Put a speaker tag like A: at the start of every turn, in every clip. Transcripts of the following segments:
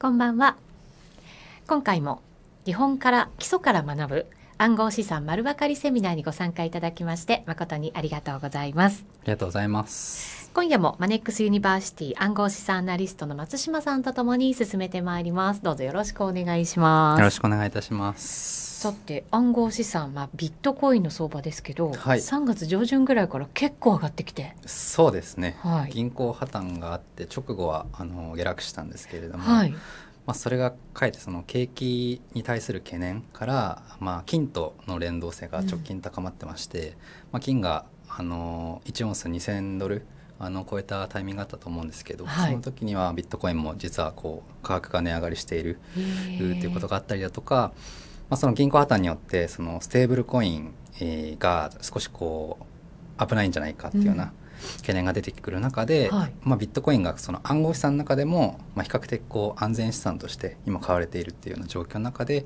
A: こんばんは今回も基本から基礎から学ぶ暗号資産丸分かりセミナーにご参加いただきまして誠にありがとうございます
B: ありがとうございます
A: 今夜もマネックスユニバーシティ暗号資産アナリストの松島さんとともに進めてまいりますどうぞよろしくお願いしますよろし
B: くお願いいたします
A: さて暗号資産はビットコインの相場ですけど、はい、3月上旬ぐらいから結構上がってきて
B: そうですね、はい、銀行破綻があって直後はあの下落したんですけれども、はい、まあ、それがかえってその景気に対する懸念から、まあ、金との連動性が直近高まってまして、うん、まあ、金があの1オンス2000ドルあの超えたタイミングがあったと思うんですけど、はい、その時にはビットコインも実はこう価格が値上がりしているということがあったりだとか、まあ、その銀行破綻によってそのステーブルコインが少しこう危ないんじゃないかっていうような、懸念が出てくる中で、はい、まあ、ビットコインがその暗号資産の中でも、まあ、比較的こう安全資産として今買われているっていうような状況の中で、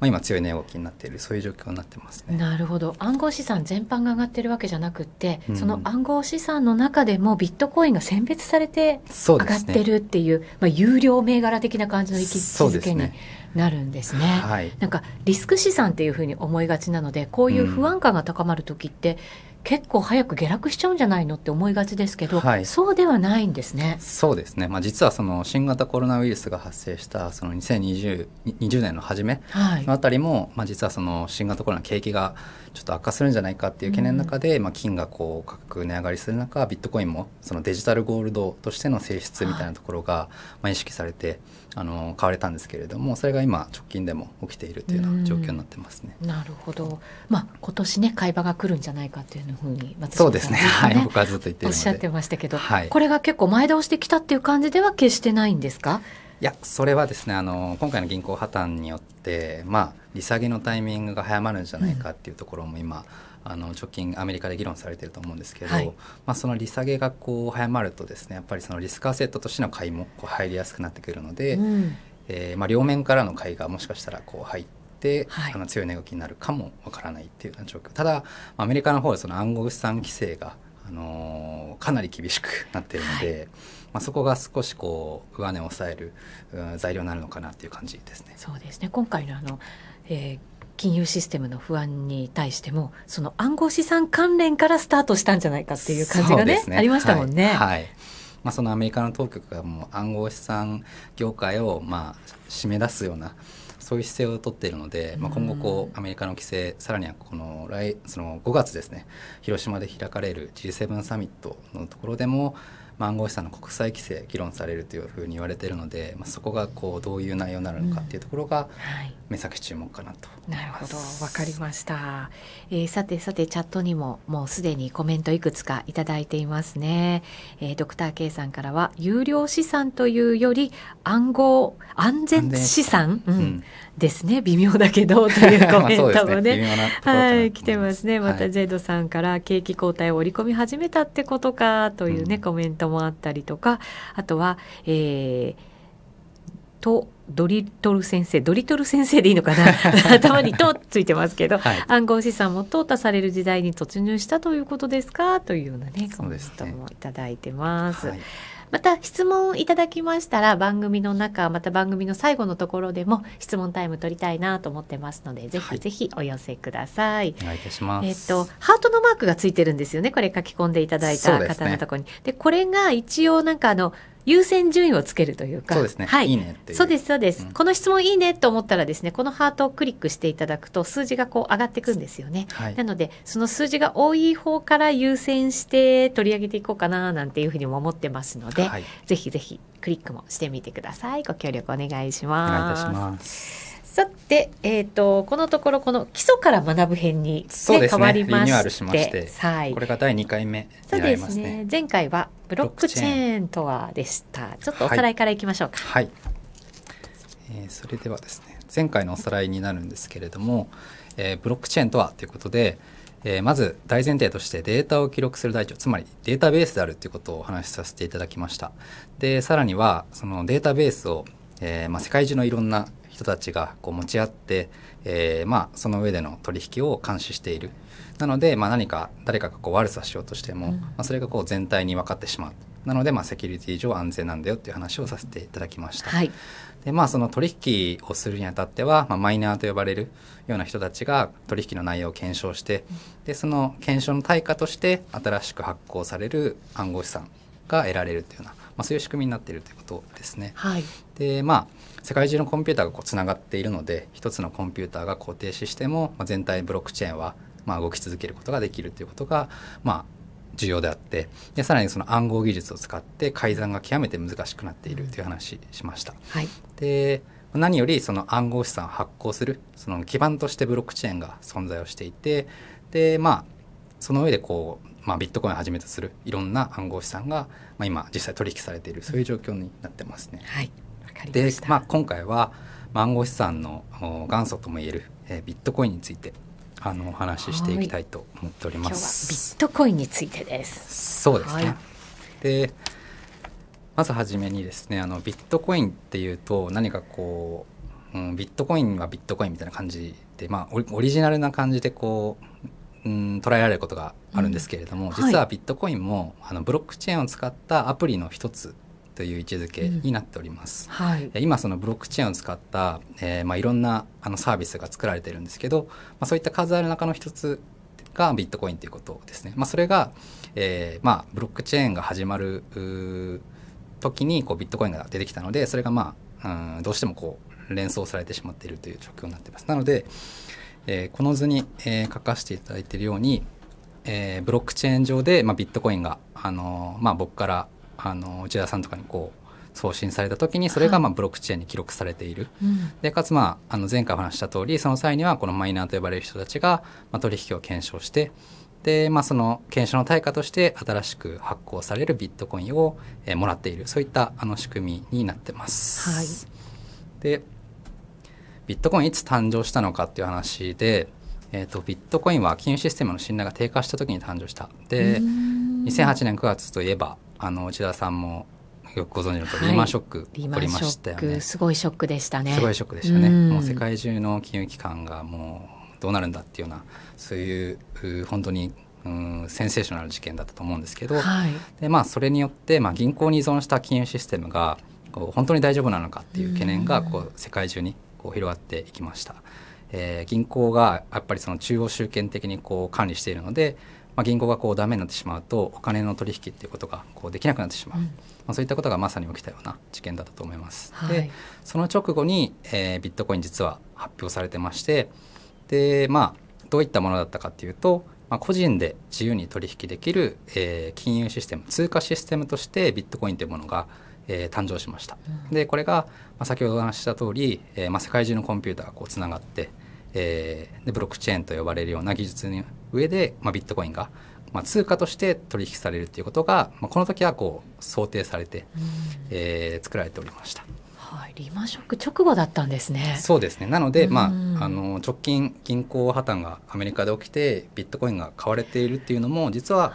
B: まあ、今強い値動きになっているそういう状況になってます、
A: ね、なるほど暗号資産全般が上がってるわけじゃなくて、その暗号資産の中でもビットコインが選別されて上がってるっていう、ね、まあ、有料銘柄的な感じの位置づけになるんですね、ね、はい、なんかリスク資産っていうふうに思いがちなのでこういう不安感が高まる時って、うん結構早く下落しちゃうんじゃないのって思いがちですけど、はい、そうではないんですね。
B: そうですね、まあ、実はその新型コロナウイルスが発生したその2020 20年の初めのあたりも、はい、まあ、実はその新型コロナ景気がちょっと悪化するんじゃないかっていう懸念の中で、うん、まあ、金がこう価格値上がりする中ビットコインもそのデジタルゴールドとしての性質みたいなところが、まあ、意識されて。はいあの買われたんですけれどもそれが今直近でも起きているというような状況になってますね。
A: なるほど、まあ、今年ね買い場が来るんじゃないかというふうにね、そうですね、はい、
B: 僕はずっと言っておっしゃっ
A: てましたけど、はい、これが結構前倒してきたっていう感じでは決してないん
B: ですかいやそれはですねあの今回の銀行破綻によって、まあ、利下げのタイミングが早まるんじゃないかっていうところも今、うんあの直近アメリカで議論されてると思うんですけど、はい、まあ、その利下げがこう早まるとですねやっぱりそのリスクアセットとしての買いもこう入りやすくなってくるので、うん、えー、まあ、両面からの買いがもしかしたらこう入って、あの強い値動きになるかもわからないっていう状況ただアメリカの方はその暗号資産規制が、あのー、かなり厳しくなっているので。はいまあ、そこが少しこう上値を抑える材料になるのかなという感じですね。
A: そうですね今回のあの、えー、金融システムの不安に対してもその暗号資産関連からスタートしたんじゃない
B: かっていう感じがね、ね、ありましたもんね。はい、はいまあ、そのアメリカの当局がもう暗号資産業界をまあ締め出すようなそういう姿勢をとっているので、まあ、今後こうアメリカの規制さらにはこの来その5月ですね広島で開かれる G7 サミットのところでもまあ、暗号資産の国際規制議論されるというふうに言われているので、まあ、そこがこうどういう内容になるのかっていうところが目先注目かなと、
A: うん、なるほどわかりました、えー、さてさてチャットにももうすでにコメントいくつかいただいていますね、えー、ドクター K さんからは有料資産というより暗号安全資産、うん、うんですね微妙だけどというコメントもね ね、はい来てますねまたジェイドさんから景気後退を織り込み始めたってことかというね、うん、コメントもあったりとかあとは、えー、とドリトル先生ドリトル先生でいいのかな 頭に「と」ついてますけど、はい、暗号資産も淘汰される時代に突入したということですかというようなねコメントもいただいてます。また質問いただきましたら番組の中また番組の最後のところでも質問タイム取りたいなと思ってますのでぜひぜひお寄せください。はい、
B: お願いいたします。えっ、と
A: ハートのマークがついてるんですよねこれ書き込んでいただいた方のところに。で、ね、これが一応なんかあの優先順位をつけるというか、そうですね。はい、いいねってそうですそうです、うん、この質問いいねと思ったらですね、このハートをクリックしていただくと数字がこう上がっていくんですよね。はい、なのでその数字が多い方から優先して取り上げていこうかななんていうふうにも思ってますので、はい、ぜひぜひクリックもしてみてください。ご協力お願いします。お願いいたします。さて、えーと、このところこの基礎から学ぶ編に、ね、そうですね変わりましてはい、こ
B: れが第2回目、ね、そうですね前回はブロックチェ
A: ーンとはでしたちょっとおさらいからいきましょうかは
B: い、はい、えー、それではですね前回のおさらいになるんですけれども、えー、ブロックチェーンとはということで、えー、まず大前提としてデータを記録する台帳つまりデータベースであるということをお話しさせていただきましたでさらにはそのデータベースを、えーまあ、世界中のいろんな人たちがこう持ち合って、えー、まあその上での取引を監視しているなので、まあ、何か誰かがこう悪さしようとしても、うん、まあ、それがこう全体に分かってしまうなので、まあ、セキュリティ上安全なんだよっていう話をさせていただきました。はい、でまあ、その取引をするにあたっては、まあ、マイナーと呼ばれるような人たちが取引の内容を検証してでその検証の対価として新しく発行される暗号資産が得られるというような、まあ、そういう仕組みになっているということですね。はい、でまあ世界中のコンピューターがこうつながっているので一つのコンピューターがこう停止しても、まあ、全体ブロックチェーンはまあ動き続けることができるということがまあ重要であってでさらにその暗号技術を使って改ざんが極めて難しくなっているという話しました。はい、で何よりその暗号資産を発行するその基盤としてブロックチェーンが存在をしていてでまあその上でこう、まあ、ビットコインをはじめとするいろんな暗号資産が、まあ、今実際取引されているそういう状況になってますね。はいで、まあ、今回は暗号資産の元祖ともいえる、えビットコインについてあのお話ししていきたいと思っております。
A: ビットコインについてで
B: す。そうですね。で、まずはじめにですね、あのビットコインっていうと何かこう、うん、ビットコインはビットコインみたいな感じで、まあオリジナルな感じでこう、うん、捉えられることがあるんですけれども、うんはい、実はビットコインもあのブロックチェーンを使ったアプリの一つという位置づけになっております。うんはい、今そのブロックチェーンを使った、えー、まあいろんなあのサービスが作られてるんですけど、まあ、そういった数ある中の一つがビットコインということですね。まあ、それが、えー、まあブロックチェーンが始まる時にこうビットコインが出てきたのでそれがまあうんどうしてもこう連想されてしまっているという状況になっています。なので、えー、この図に、えー、書かせていただいているように、えー、ブロックチェーン上で、まあ、ビットコインが、あのー、まあ、僕からあの内田さんとかにこう送信された時にそれがまあブロックチェーンに記録されている、はいでかつまああの前回お話した通りその際にはこのマイナーと呼ばれる人たちがまあ取引を検証してで、まあ、その検証の対価として新しく発行されるビットコインを、えもらっているそういったあの仕組みになってます。はい、でビットコインいつ誕生したのかっていう話で、えーと、とビットコインは金融システムの信頼が低下した時に誕生した。で
A: 2008
B: 年9月といえばあの内田さんもよくご存知のと、はい、リーマンショック起こりましたよね。
A: すごいショックでしたね。すごいショックでしたね。うん、もう世
B: 界中の金融機関がもうどうなるんだっていうようなそういう本当にうんセンセーショナル事件だったと思うんですけど、はい、でまあそれによってまあ銀行に依存した金融システムがこう本当に大丈夫なのかっていう懸念がこう世界中にこう広がっていきました。えー、銀行がやっぱりその中央集権的にこう管理しているのでまあ、銀行がこうダメになってしまうとお金の取引っていうことがこうできなくなってしまう、うん、まあ、そういったことがまさに起きたような事件だったと思います。はい、でその直後に、えー、ビットコイン実は発表されてましてで、まあ、どういったものだったかっていうと、まあ、個人で自由に取引できる、えー、金融システム通貨システムとしてビットコインというものがえー、誕生しました。でこれが、まあ、先ほどお話しした通り、えー、まあ、世界中のコンピューターがこうつながって、えー、でブロックチェーンと呼ばれるような技術に上で、まあ、ビットコインが、まあ、通貨として取引されるということが、まあ、この時はこう想定されて、えー、作られておりました。
A: はい、リーマンショック直後だったんですね。
B: そうですね。なので、まあ、あの直近銀行破綻がアメリカで起きて、ビットコインが買われているっていうのも、実は。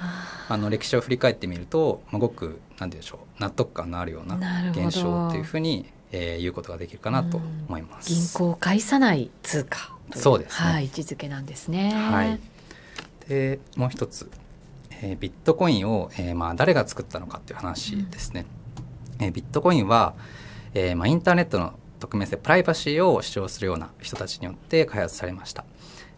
B: あの歴史を振り返ってみると、まあ、ごく、なんでしょう、納得感のあるような現象っていうふうに。えー、いうことができるかなと思います。銀
A: 行を介さない通貨。そうです、ね、はい、位置づけなんですね。はい。
B: でもう一つ、えー、ビットコインを、えーまあ、誰が作ったのかっていう話ですね。うん、えー、ビットコインは、えーまあ、インターネットの匿名性プライバシーを主張するような人たちによって開発されました。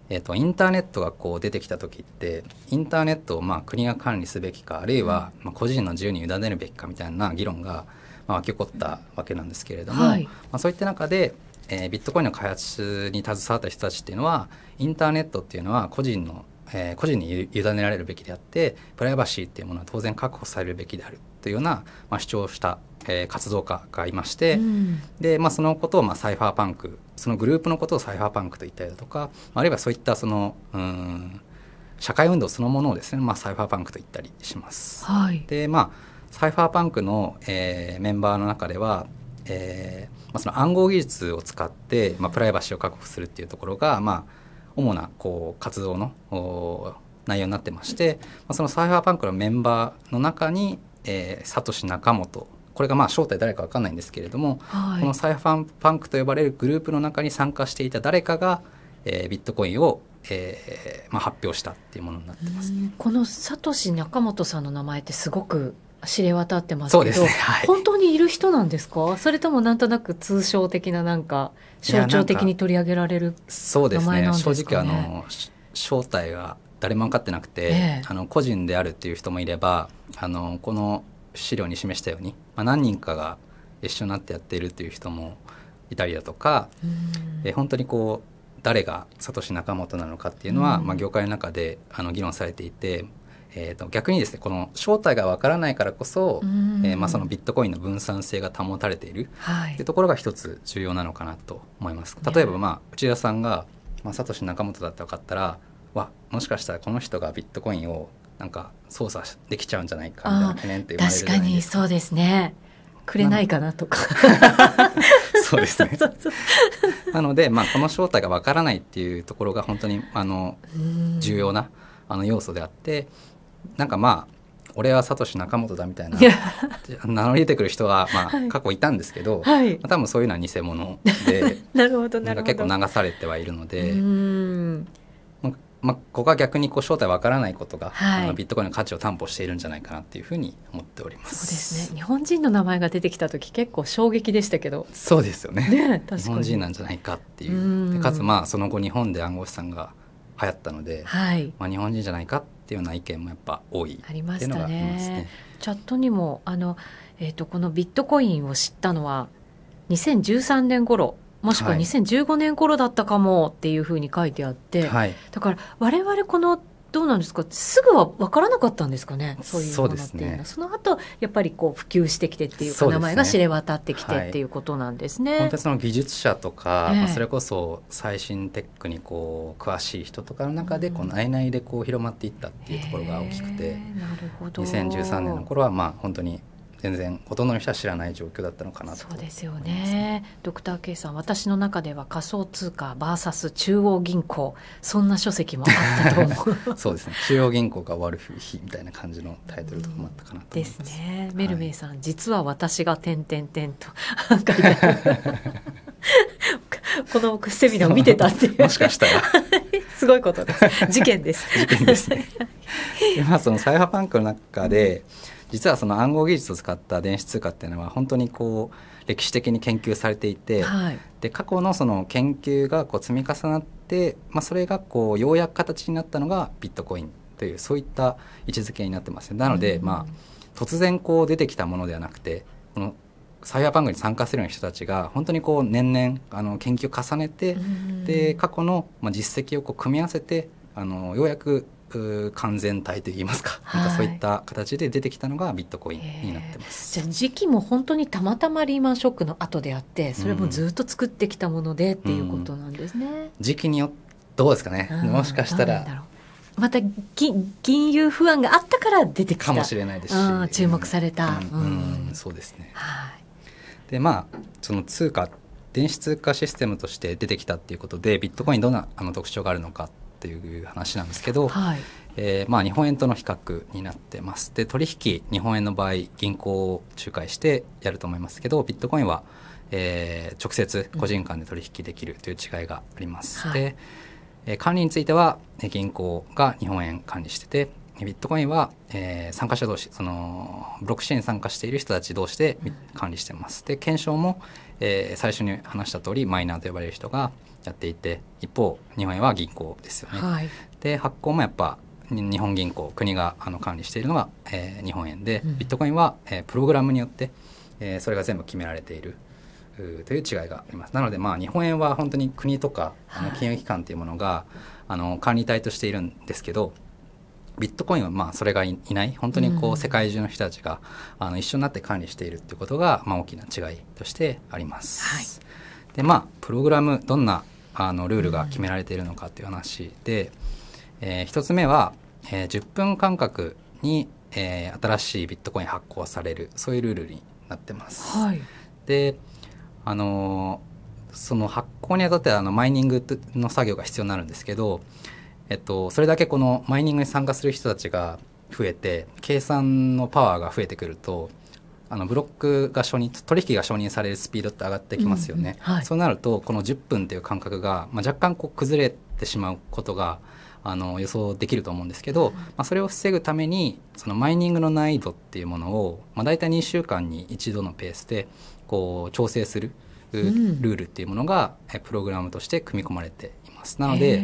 B: えーと、インターネットがこう出てきた時ってインターネットをまあ国が管理すべきかあるいはまあ個人の自由に委ねるべきかみたいな議論がまあ湧き起こったわけなんですけれども、はい、まあ、そういった中で、えー、ビットコインの開発に携わった人たちっていうのはインターネットっていうのは個人のえー、個人に委ねられるべきであってプライバシーっていうものは当然確保されるべきであるというような、まあ、主張をした、えー、活動家がいまして、うん、でまあ、そのことを、まあ、サイファーパンクそのグループのことをサイファーパンクと言ったりだとかあるいはそういったそのうん社会運動そのものをですね、まあ、サイファーパンクと言ったりします。はい、でまあサイファーパンクの、えー、メンバーの中では、えーまあ、その暗号技術を使って、まあ、プライバシーを確保するっていうところが、まあ主なこう活動の内容になってまして、まあ、そのサイファーパンクのメンバーの中に、えー、サトシ仲本これがまあ正体誰か分かんないんですけれども、はい、このサイファーパンクと呼ばれるグループの中に参加していた誰かが、えー、ビットコインをえーまあ、発表したっていうものになって
A: ます、ね、このサトシ仲本さんの名前ってすごく知れ渡ってますけどす、ね はい、本当にいる人なんですかそれともなんとなく通称的ななんか象徴的に取り上げられる名前なんですか、ね、そうですね正直あの
B: 正体は誰も分かってなくて、ええ、あの個人であるっていう人もいればあのこの資料に示したように、まあ、何人かが一緒になってやっているっていう人もいたりだとか、え本当にこう誰がサトシ仲本なのかっていうのは、まあ、業界の中であの議論されていてえー、と逆にですねこの正体がわからないからこそ、えー、まあ、そのビットコインの分散性が保たれている、はい、うところが一つ重要なのかなと思います。例えば、まあ、内田さんが、まあ、サトシ仲本だって分かったらわもしかしたらこの人がビットコインをなんか操作できちゃうんじゃないかみたいな懸念って言われるじ確か
A: にそうですね。くれないかなとか。
B: そうですね。なので、まあ、この正体がわからないっていうところが本当にあの重要なあの要素であって、なんかまあ俺はサトシ仲本だみたいな名乗り出てくる人は、まあ、はい、過去いたんですけど、はい、多分そういうのは偽物で
A: なるほどなんか結構
B: 流されてはいるの
A: で。
B: まあ、ここは逆にこう正体わからないことが、はい、あのビットコインの価値を担保しているんじゃないかなっていうふうに思っております。そうです
A: ね。日本人の名前が出てきた時結構衝撃でしたけど。そ
B: うですよね。ね日本人なんじゃないかっていう。うかつまあその後日本で暗号資産が流行ったので、はい、まあ日本人じゃないかってっていうような意見もやっぱ多いありましたね、ね、
A: チャットにもあの、えーと、とこのビットコインを知ったのは2013年頃もしくは2015年頃だったかもっていうふうに書いてあって、はい、だから我々このどうなんですかすぐは分からなかったんですかねそういうものっていうのはそ、ね,、の後やっぱりこう普及してきてっていうか、ね、名前が知れ渡ってきてっていうことなんですね。はい、本当
B: にその技術者とか、えー、まあ、それこそ最新テックにこう詳しい人とかの中でこの内々でこう広まっていったっていうところが大きくて、え
A: ー、なるほど2013年の
B: 頃はまあ本当に全然ほとんどの人は知らない状況だったのかなと、ね、
A: そうですよねドクター K さん私の中では仮想通貨 VS 中央銀行そんな書籍もあったと思
B: う そうですね中央銀行が終わる日みたいな感じのタイトルとかもあったかなと
A: 思います、うん、ですねメルメイさん、実は私が点点点とこのセミナーを見てたっていうもしかしたらすごいことです事件です事件ですね
B: 今 そのサイバーパンクの中で、うん実はその暗号技術を使った電子通貨っていうのは本当にこう歴史的に研究されていて、はい、で過去のその研究がこう積み重なって、まあ、それがこうようやく形になったのがビットコインというそういった位置づけになってますなので、まあ、突然こう出てきたものではなくてこのサイバーパンクに参加するような人たちが本当にこう年々あの研究を重ねてで過去の実績をこう組み合わせてあのようやく完全体といいますかはい、なんかそういった形で出てきたのがビットコインになってま
A: す、えー、じゃあ時期も本当にたまたまリーマンショックの後であってそれもずっと作ってきたものでっていうことなんですね。うんうん、
B: 時期によどうですかね、うん、もしかしたら
A: また金融不安があったから出てきたかもしれないですし注目された、うん
B: そうですね。はいでまあその通貨電子通貨システムとして出てきたっていうことでビットコインどんなあの特徴があるのかっっていう話なんですけど、はい、えー、まあ、日本円との比較になってます。で取引日本円の場合銀行を仲介してやると思いますけどビットコインは、えー、直接個人間で取引できるという違いがあります。うん、で、えー、管理については銀行が日本円管理しててビットコインは、えー、参加者同士そのブロックチェーンに参加している人たち同士で管理してます。で検証も、えー、最初に話した通りマイナーと呼ばれる人がやっていて一方日本円は銀行ですよね。はい、で発行もやっぱ日本銀行国があの管理しているのが、えー、日本円で、ビットコインは、えー、プログラムによって、えー、それが全部決められているという違いがありますなので、まあ、日本円は本当に国とかあの金融機関というものが、あの管理体としているんですけどビットコインはまあそれがいない本当にこう世界中の人たちが、あの一緒になって管理しているということが、まあ、大きな違いとしてあります。はい、でまあプログラムどんなあのルールが決められているのかっていう話で、えー、1つ目は、えー、10分間隔に、えー、新しいビットコイン発行されるそういうルールになってます。はい、であのその発行にあたってあのマイニングの作業が必要になるんですけど、えっと、それだけこのマイニングに参加する人たちが増えて計算のパワーが増えてくるとあのブロックが承認取引が承認されるスピードって上がってきますよね、うんはい、そうなるとこの10分っていう感覚が、まあ、若干こう崩れてしまうことがあの予想できると思うんですけど、まあ、それを防ぐためにそのマイニングの難易度っていうものを、まあ、大体2週間に1度のペースでこう調整するルールっていうものが、うん、プログラムとして組み込まれています。なので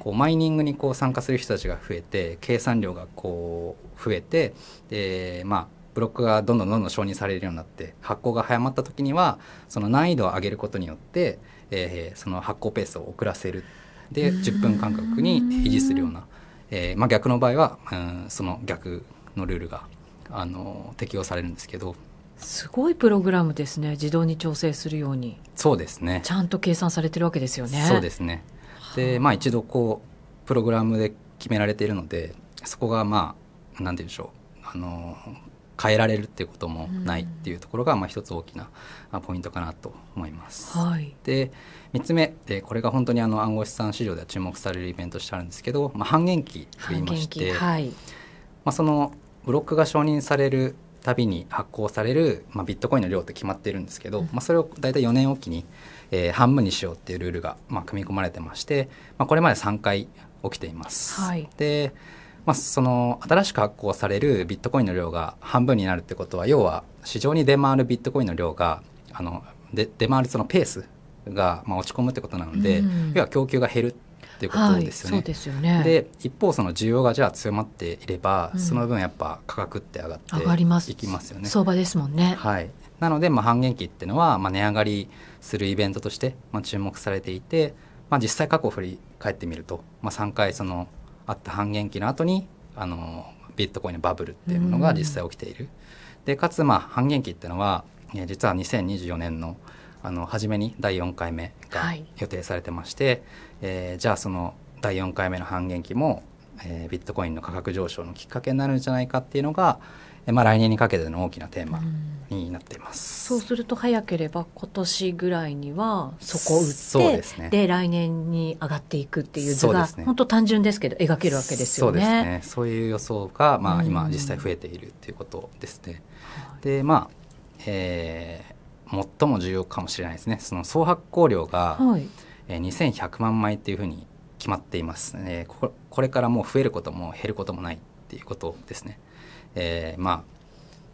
B: こうマイニングにこう参加する人たちが増えて計算量がこう増えてで、まあ、ブロックがどんどんどんどん承認されるようになって発行が早まった時にはその難易度を上げることによって、えー、その発行ペースを遅らせるで10分間隔に維持するような、えー、まあ、逆の場合は、うん、その逆のルールがあの適用されるんですけど。
A: すごいプログラムですね自動に調整するように
B: そうですねちゃ
A: んと計算されてるわけですよねそうです
B: ねでまあ一度こうプログラムで決められているのでそこがまあ何て言うんでしょうあの変えられるっていうこともないっていうところが、まあ、一つ大きなポイントかなと思います。はい、で3つ目、えこれが本当にあの暗号資産市場では注目されるイベントとしてあるんですけど、まあ、半減期と言いまして、はい、まあ、そのブロックが承認されるたびに発行される、まあ、ビットコインの量って決まってるんですけど、うん、まあ、それを大体4年おきに、えー、半分にしようっていうルールが、まあ、組み込まれてまして、まあ、これまで3回起きています。はい、でまあ、その新しく発行されるビットコインの量が半分になるってことは要は市場に出回るビットコインの量があので出回るそのペースがまあ落ち込むってことなので、うん、要は供給が減るっていうことですよね。はい、で、ね、一方その需要がじゃあ強まっていれば、うん、その分やっぱ価格って上がっていきますよね。相場ですもんね。はい。なのでまあ半減期っていうのはまあ値上がりするイベントとしてまあ注目されていて、まあ実際過去振り返ってみると、まあ3回そのあった半減期の後にあのビットコインのバブルっていうものが実際起きている。でかつまあ半減期っていうのは実は2024年のあの初めに第4回目が予定されてまして、はい、えー、じゃあその第4回目の半減期も、えー、ビットコインの価格上昇のきっかけになるんじゃないかっていうのが、まあ、来年にかけての大きなテーマになっていま
A: す、うん、そうすると早ければ今年ぐらいにはそこを打ってで、ね,、来年に上がっていくっていう図が、ね、本当単純ですけど描けるわけですよね。そうですね
B: そういう予想が、まあ、今実際増えているっていうことですね。うん、でまあえー、最も重要かもしれないですねその総発行量が、はい、えー、2100万枚っていうふうに決まっています、えね、ここれからもう増えることも減ることもないっていうことですね。えー、まあ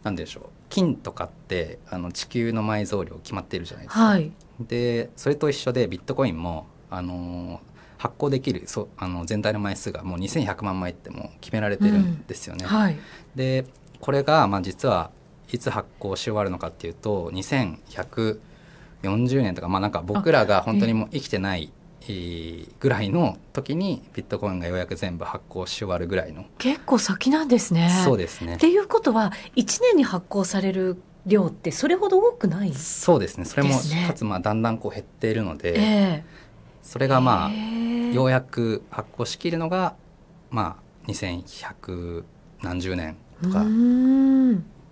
B: 何でしょう金とかってあの地球の埋蔵量決まってるじゃないですか。はい、でそれと一緒でビットコインもあのー、発行できるそあの全体の枚数がもう2100万枚っても決められてるんですよね。うんはい、でこれが、まあ、実はいつ発行し終わるのかっていうと2140年とか、まあ、なんか僕らが本当にもう生きてないぐらいの時にビットコインがようやく全部発行し終わるぐらいの
A: 結構先なんですね。そうですねっていうことは1年に発行される量ってそれほど多くない
B: そうですねそれも、ね、かつまあだんだんこう減っているので、えー、それがまあ、えー、ようやく発行しきるのがまあ2100何十年とか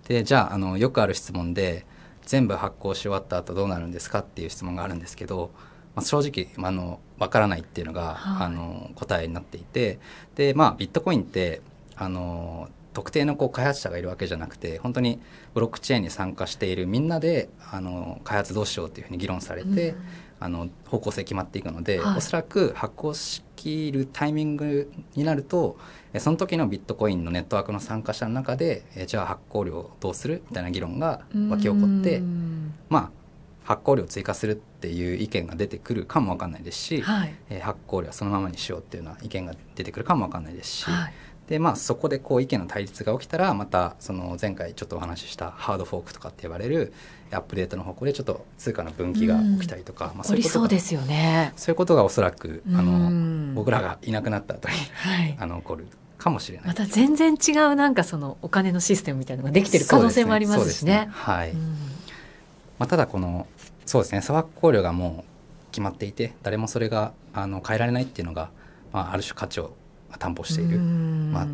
B: でじゃああのよくある質問で全部発行し終わった後どうなるんですかっていう質問があるんですけどまあ、正直あの分からないっていうのが、はい、あの答えになっていてで、まあ、ビットコインってあの特定のこう開発者がいるわけじゃなくて本当にブロックチェーンに参加しているみんなであの開発どうしようっていうふうに議論されて、うん、あの方向性決まっていくので、はい、おそらく発行しきるタイミングになるとその時のビットコインのネットワークの参加者の中でじゃあ発行量どうするみたいな議論が沸き起こってまあ発行量を追加するっていう意見が出てくるかもわかんないですし、はい、えー、発行量はそのままにしようっていうような意見が出てくるかもわかんないですし、はい、でまあ、そこでこう意見の対立が起きたらまたその前回ちょっとお話ししたハードフォークとかって呼ばれるアップデートの方向でちょっと通貨の分岐が起きたりとか、うん、まあ、そういうことそうで
A: すよね
B: そういうことがおそらくあの、うん、僕らがいなくなった後に、はい、あの起こるかもしれな
A: いまた全然違うなんかそのお金のシステムみたいなのができてる可能性もありますしね。ね
B: ねはい、うん、まあ、ただこのそうですね差額考慮がもう決まっていて誰もそれがあの変えられないっていうのが、まあ、ある種価値を担保している、まあ、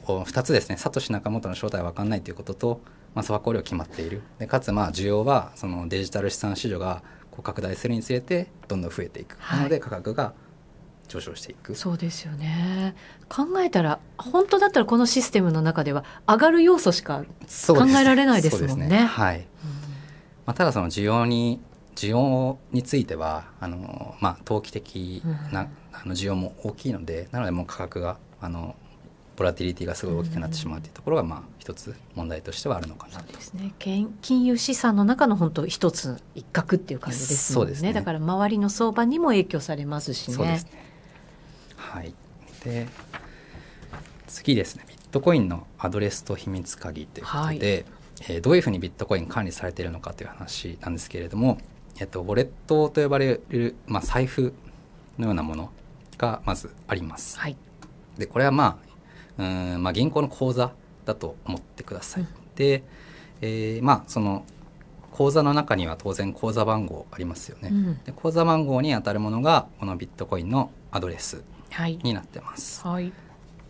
B: 2つですねサトシ仲本の正体は分かんないということと、まあ、差額考慮決まっているでかつまあ需要はそのデジタル資産市場がこう拡大するにつれてどんどん増えていく、はい、なので価格が上昇していく
A: そうですよね考えたら本当だったらこのシステムの中では上がる要素しか考えられないですもんね。ねねは
B: い、うんまあ、ただその需要に需要についてはあの、まあ、投機的な、うん、あの需要も大きいのでなのでもう価格があのボラティリティがすごい大きくなってしまうというところが、まあ、一つ問題としてはあるのかなと。
A: ですね、金融資産の中の本当一つ一角っていう感じですねそうですねだから周りの相場にも影響されますしね。そうですね
B: はい、で次ですねビットコインのアドレスと秘密鍵ということで、はいえー、どういうふうにビットコイン管理されているのかという話なんですけれども、えっと、ウォレットと呼ばれる、まあ、財布のようなものがまずあります。はい、でこれは、まあうんまあ、銀行の口座だと思ってください。うん、で、えー、まあその口座の中には当然口座番号ありますよね。うん、で口座番号に当たるものがこのビットコインのアドレスになってます。はい、はい、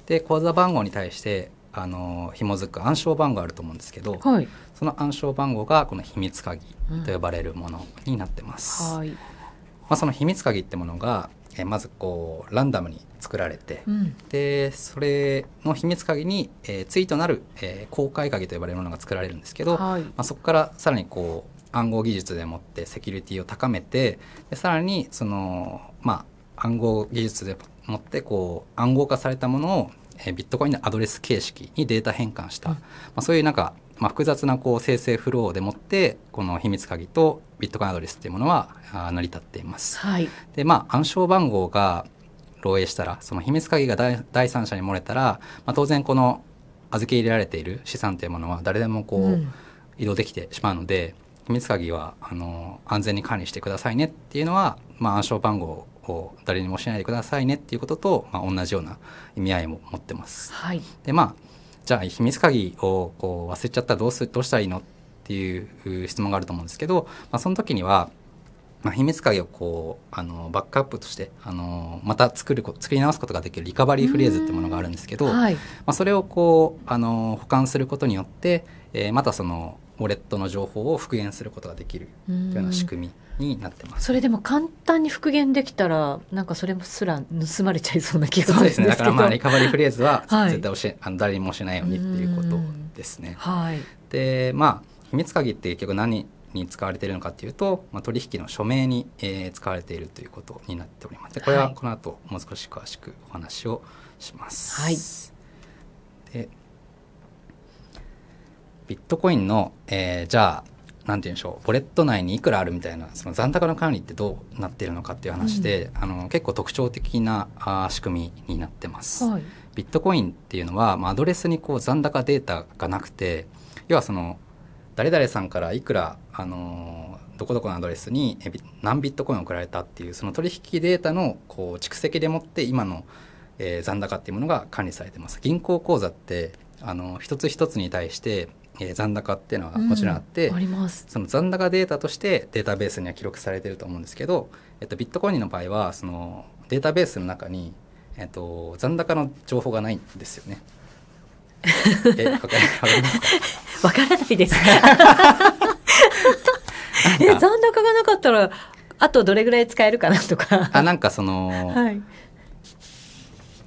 B: で口座番号に対してあの紐づく暗証番号あると思うんですけど、はい、その暗証番号がこの秘密鍵と呼ばれるものになってます。うんはい、まあ、その秘密鍵ってものがえまずこうランダムに作られて、うん、でそれの秘密鍵に、えー、対となる、えー、公開鍵と呼ばれるものが作られるんですけど、はい、まあ、そこからさらにこう暗号技術でもってセキュリティを高めてでさらにその、まあ、暗号技術でもってこう暗号化されたものをえビットコインのアドレス形式にデータ変換した、うん、まあ、そういうなんか、まあ、複雑なこう生成フローでもってこの秘密鍵とビットコインアドレスっていうものは成り立っています。はい、でまあ暗証番号が漏洩したらその秘密鍵が第三者に漏れたら、まあ、当然この預け入れられている資産というものは誰でもこう、移動できてしまうので秘密鍵はあの安全に管理してくださいねっていうのは、まあ、暗証番号を誰にもしないでくださいねっていうことと、まあ、同じような意味合いも持ってます。はい、でまあじゃあ秘密鍵をこう忘れちゃったらどうすどうしたらいいのっていう質問があると思うんですけど、まあ、その時には、まあ、秘密鍵をこうあのバックアップとしてあのまた作る作り直すことができるリカバリーフレーズってものがあるんですけど、はい、まあ、それをこうあの保管することによって、えー、またそのウォレットの情報を復元することができるというような仕組みになってま
A: す、それでも簡単に復元できたらなんかそれすら盗まれちゃいそうな気がするんですけどそうですねだからまあリカバリー
B: フレーズは 絶対教え、はい、あの誰にもしないようにっていうことですね。はい、でまあ秘密鍵って結局何に使われているのかというと、まあ、取引の署名に、えー、使われているということになっております。これはこの後もう少し詳しくお話をします。はい、でビットコインの、えー、じゃあ何て言うんでしょうウォレット内にいくらあるみたいなその残高の管理ってどうなっているのかっていう話で、うん、あの結構特徴的なあ仕組みになってます、はい、ビットコインっていうのは、まあ、アドレスにこう残高データがなくて要はその誰々さんからいくら、あのー、どこどこのアドレスに何ビットコイン送られたっていうその取引データのこう蓄積でもって今の、えー、残高っていうものが管理されてます銀行口座ってあの一つ一つに対してえー、残高っていうのはもちろんあって、うん、その残高データとしてデータベースには記録されてると思うんですけど、えっと、ビットコインの場合はそのデータベースの中に、えっと、残高の情報がないんですよね。えわかります
A: か からないですえ残高がなかったらあとどれぐらい使えるかなと
B: かあなんかその、はい、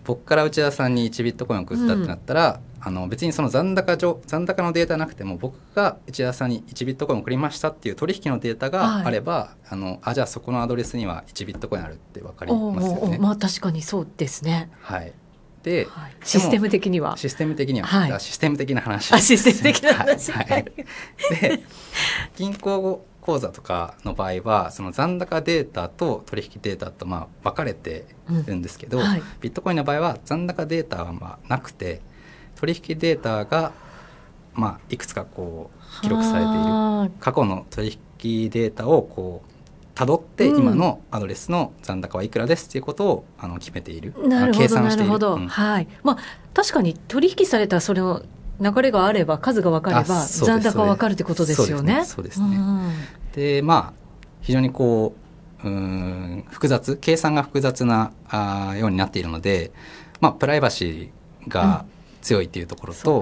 B: 僕から内田さんに1ビットコイン送ったってなったら、うん、あの別にその残高上残高のデータなくても僕が内田さんに1ビットコイン送りましたっていう取引のデータがあれば、はい、あのあじゃあそこのアドレスには1ビットコインあるって分かりま
A: すよね。まあ確かにそうですね。
B: はい。で、はい、システム的にはシステム的には、はい、システム的な話、ね、システム的な話、はい、で 銀行口座とかの場合はその残高データと取引データとまあ分かれてるんですけど、うんはい、ビットコインの場合は残高データはまあなくて取引データがまあいくつかこう記録されている過去の取引データをこう辿って今のアドレスの残高はいくらですっていうことをあの決めている、うん、なるほどなるほど、
A: うん、はいまあ確かに取引されたそれの流れがあれば数が分かれば残高分かるってことですよね。そうですね。すねうん、
B: でまあ非常にこううん複雑計算が複雑なあようになっているので、まあ、プライバシーが強いっていうところと、うん、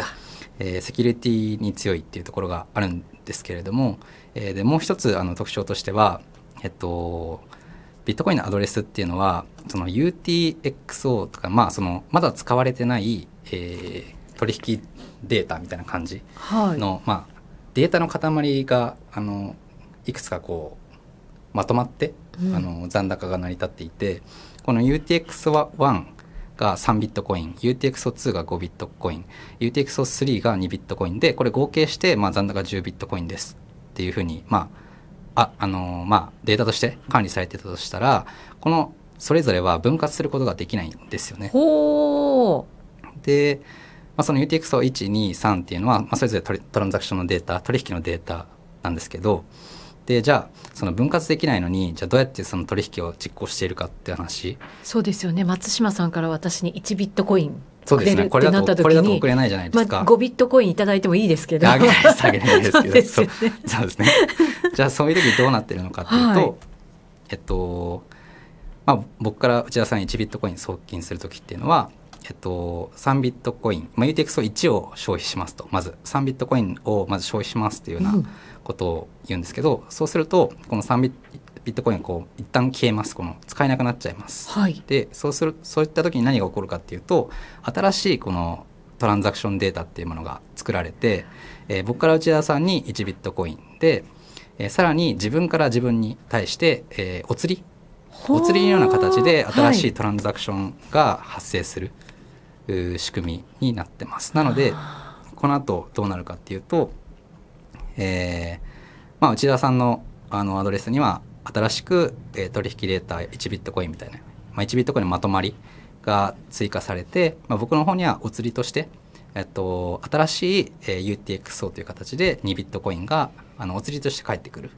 B: えー、セキュリティに強いっていうところがあるんですけれども、えー、でもう一つあの特徴としては、えっと、ビットコインのアドレスっていうのはその UTXO とか、まあ、そのまだ使われてない、えー、取引データみたいな感じの、はい、まあ、データの塊があのいくつかこうまとまって、うん、あの残高が成り立っていてこの UTX1 が3ビットコイン UTXO2 が5ビットコイン UTXO3 が2ビットコインでこれ合計して、まあ、残高10ビットコインですっていうふうに、まあああのー、まあ、データとして管理されてたとしたらこのそれぞれは分割することができないんですよね。で、まあ、その UTXO123 っていうのは、まあ、それぞれトランザクションのデータ取引のデータなんですけどでじゃあその分割できないのにじゃあどうやってその取引を実行しているかって話
A: そうですよね松島さんから私に1ビットコインそうですねこれだとこれだと送れないじゃないですか、まあ、5ビットコインいいてもいいですけどあげないですあげないですけどそうですね
B: そうですねじゃあそういう時どうなってるのかっていうと、はい、えっとまあ僕から内田さんに1ビットコイン送金する時っていうのはえっと、3ビットコイン、まあ、UTXO1 を消費しますとまず3ビットコインをまず消費しますというようなことを言うんですけど、うん、そうするとこの3ビットコインこう一旦消えますこの使えなくなっちゃいます。はい、でそうするそういった時に何が起こるかっていうと新しいこのトランザクションデータっていうものが作られて、えー、僕から内田さんに1ビットコインで、えー、さらに自分から自分に対して、えー、お釣りお釣りのような形で新しいトランザクションが発生する。はい仕組みになってます。なのでこの後どうなるかっていうと、えーまあ、内田さんのあのアドレスには新しく、えー、取引データ1ビットコインみたいな、まあ、1ビットコインのまとまりが追加されて、まあ、僕の方にはお釣りとして、えっと、新しい、えー、UTXO という形で2ビットコインがあのお釣りとして返ってくる。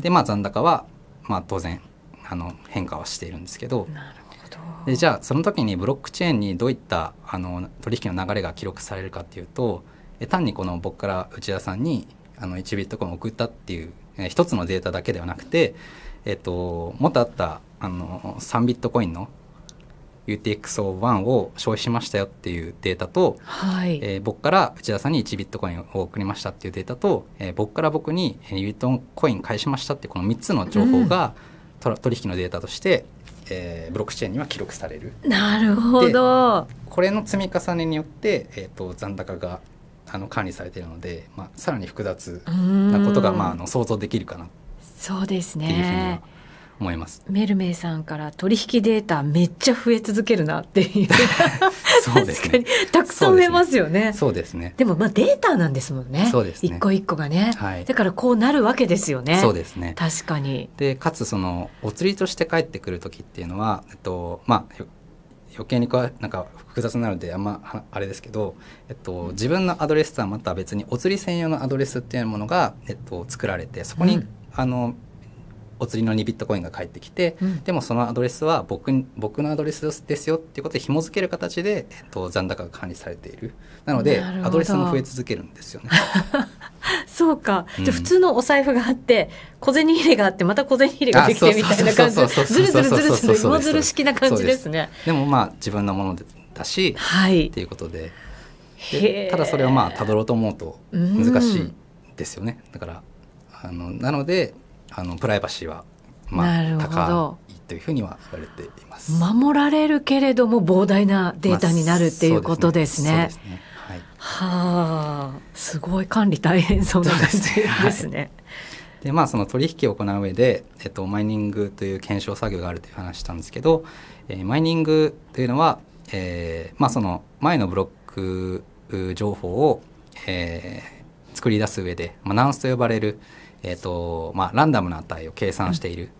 B: でまあ残高は、まあ、当然あの変化はしているんですけどなるでじゃあその時にブロックチェーンにどういったあの取引の流れが記録されるかっていうと単にこの僕から内田さんにあの1ビットコインを送ったっていう、え一つのデータだけではなくて、えっ、っと、元あったあの3ビットコインの UTXO1 を消費しましたよっていうデータと、はい、えー、僕から内田さんに1ビットコインを送りましたっていうデータと、えー、僕から僕に2ビットコイン返しましたってこの3つの情報が、うん、取引のデータとしてえー、ブロックチェーンには記録される
A: なるほ
B: どこれの積み重ねによって、えーと、残高があの管理されているので、まあ、さらに複雑なことが、まあ、あの想像できるかな
A: そうですね思いますメルメイさんから取引データめっちゃ増え続けるなっていう
B: そうです、ね、
A: たくさん増えますよねそうですね、ね、でもまあデータなんですもんねそうですね一個一個がね、はい、だからこうなるわけですよねそうです
B: ね確かにでかつそのお釣りとして帰ってくる時っていうのは、えっと、まあ余計にこうなんか複雑なのであんまあれですけど、えっと、自分のアドレスとはまた別にお釣り専用のアドレスっていうものが、えっと、作られてそこに、うん、あのお釣りの2ビットコインが返ってきて、うん、でもそのアドレスは僕僕のアドレスですよっていうことで紐付ける形で、えっと、残高が管理されているなのでアドレスも増え続けるんですよね。そうか、うん、じゃ普通のお財布があって小銭
A: 入れがあってまた小銭入れができてみたいな感じずるずるずるずる芋づる式な感じですね
B: でもまあ自分のものだし、はい、っていうことででただそれをまあたどろうと思うと難しいですよね、うん、だからあのなのであのプライバシーは、
A: まあ、高
B: いというふうには言われています。守られ
A: るけれども膨大なデータになるっていうことですね。はい、はあ、すごい管理大変そうな感じですね。
B: でまあその取引を行う上で、えっと、マイニングという検証作業があるという話したんですけど、えー、マイニングというのは、えーまあ、その前のブロック情報を、えー、作り出す上で、まあ、ナンスと呼ばれる、えーとまあ、ランダムな値を計算している、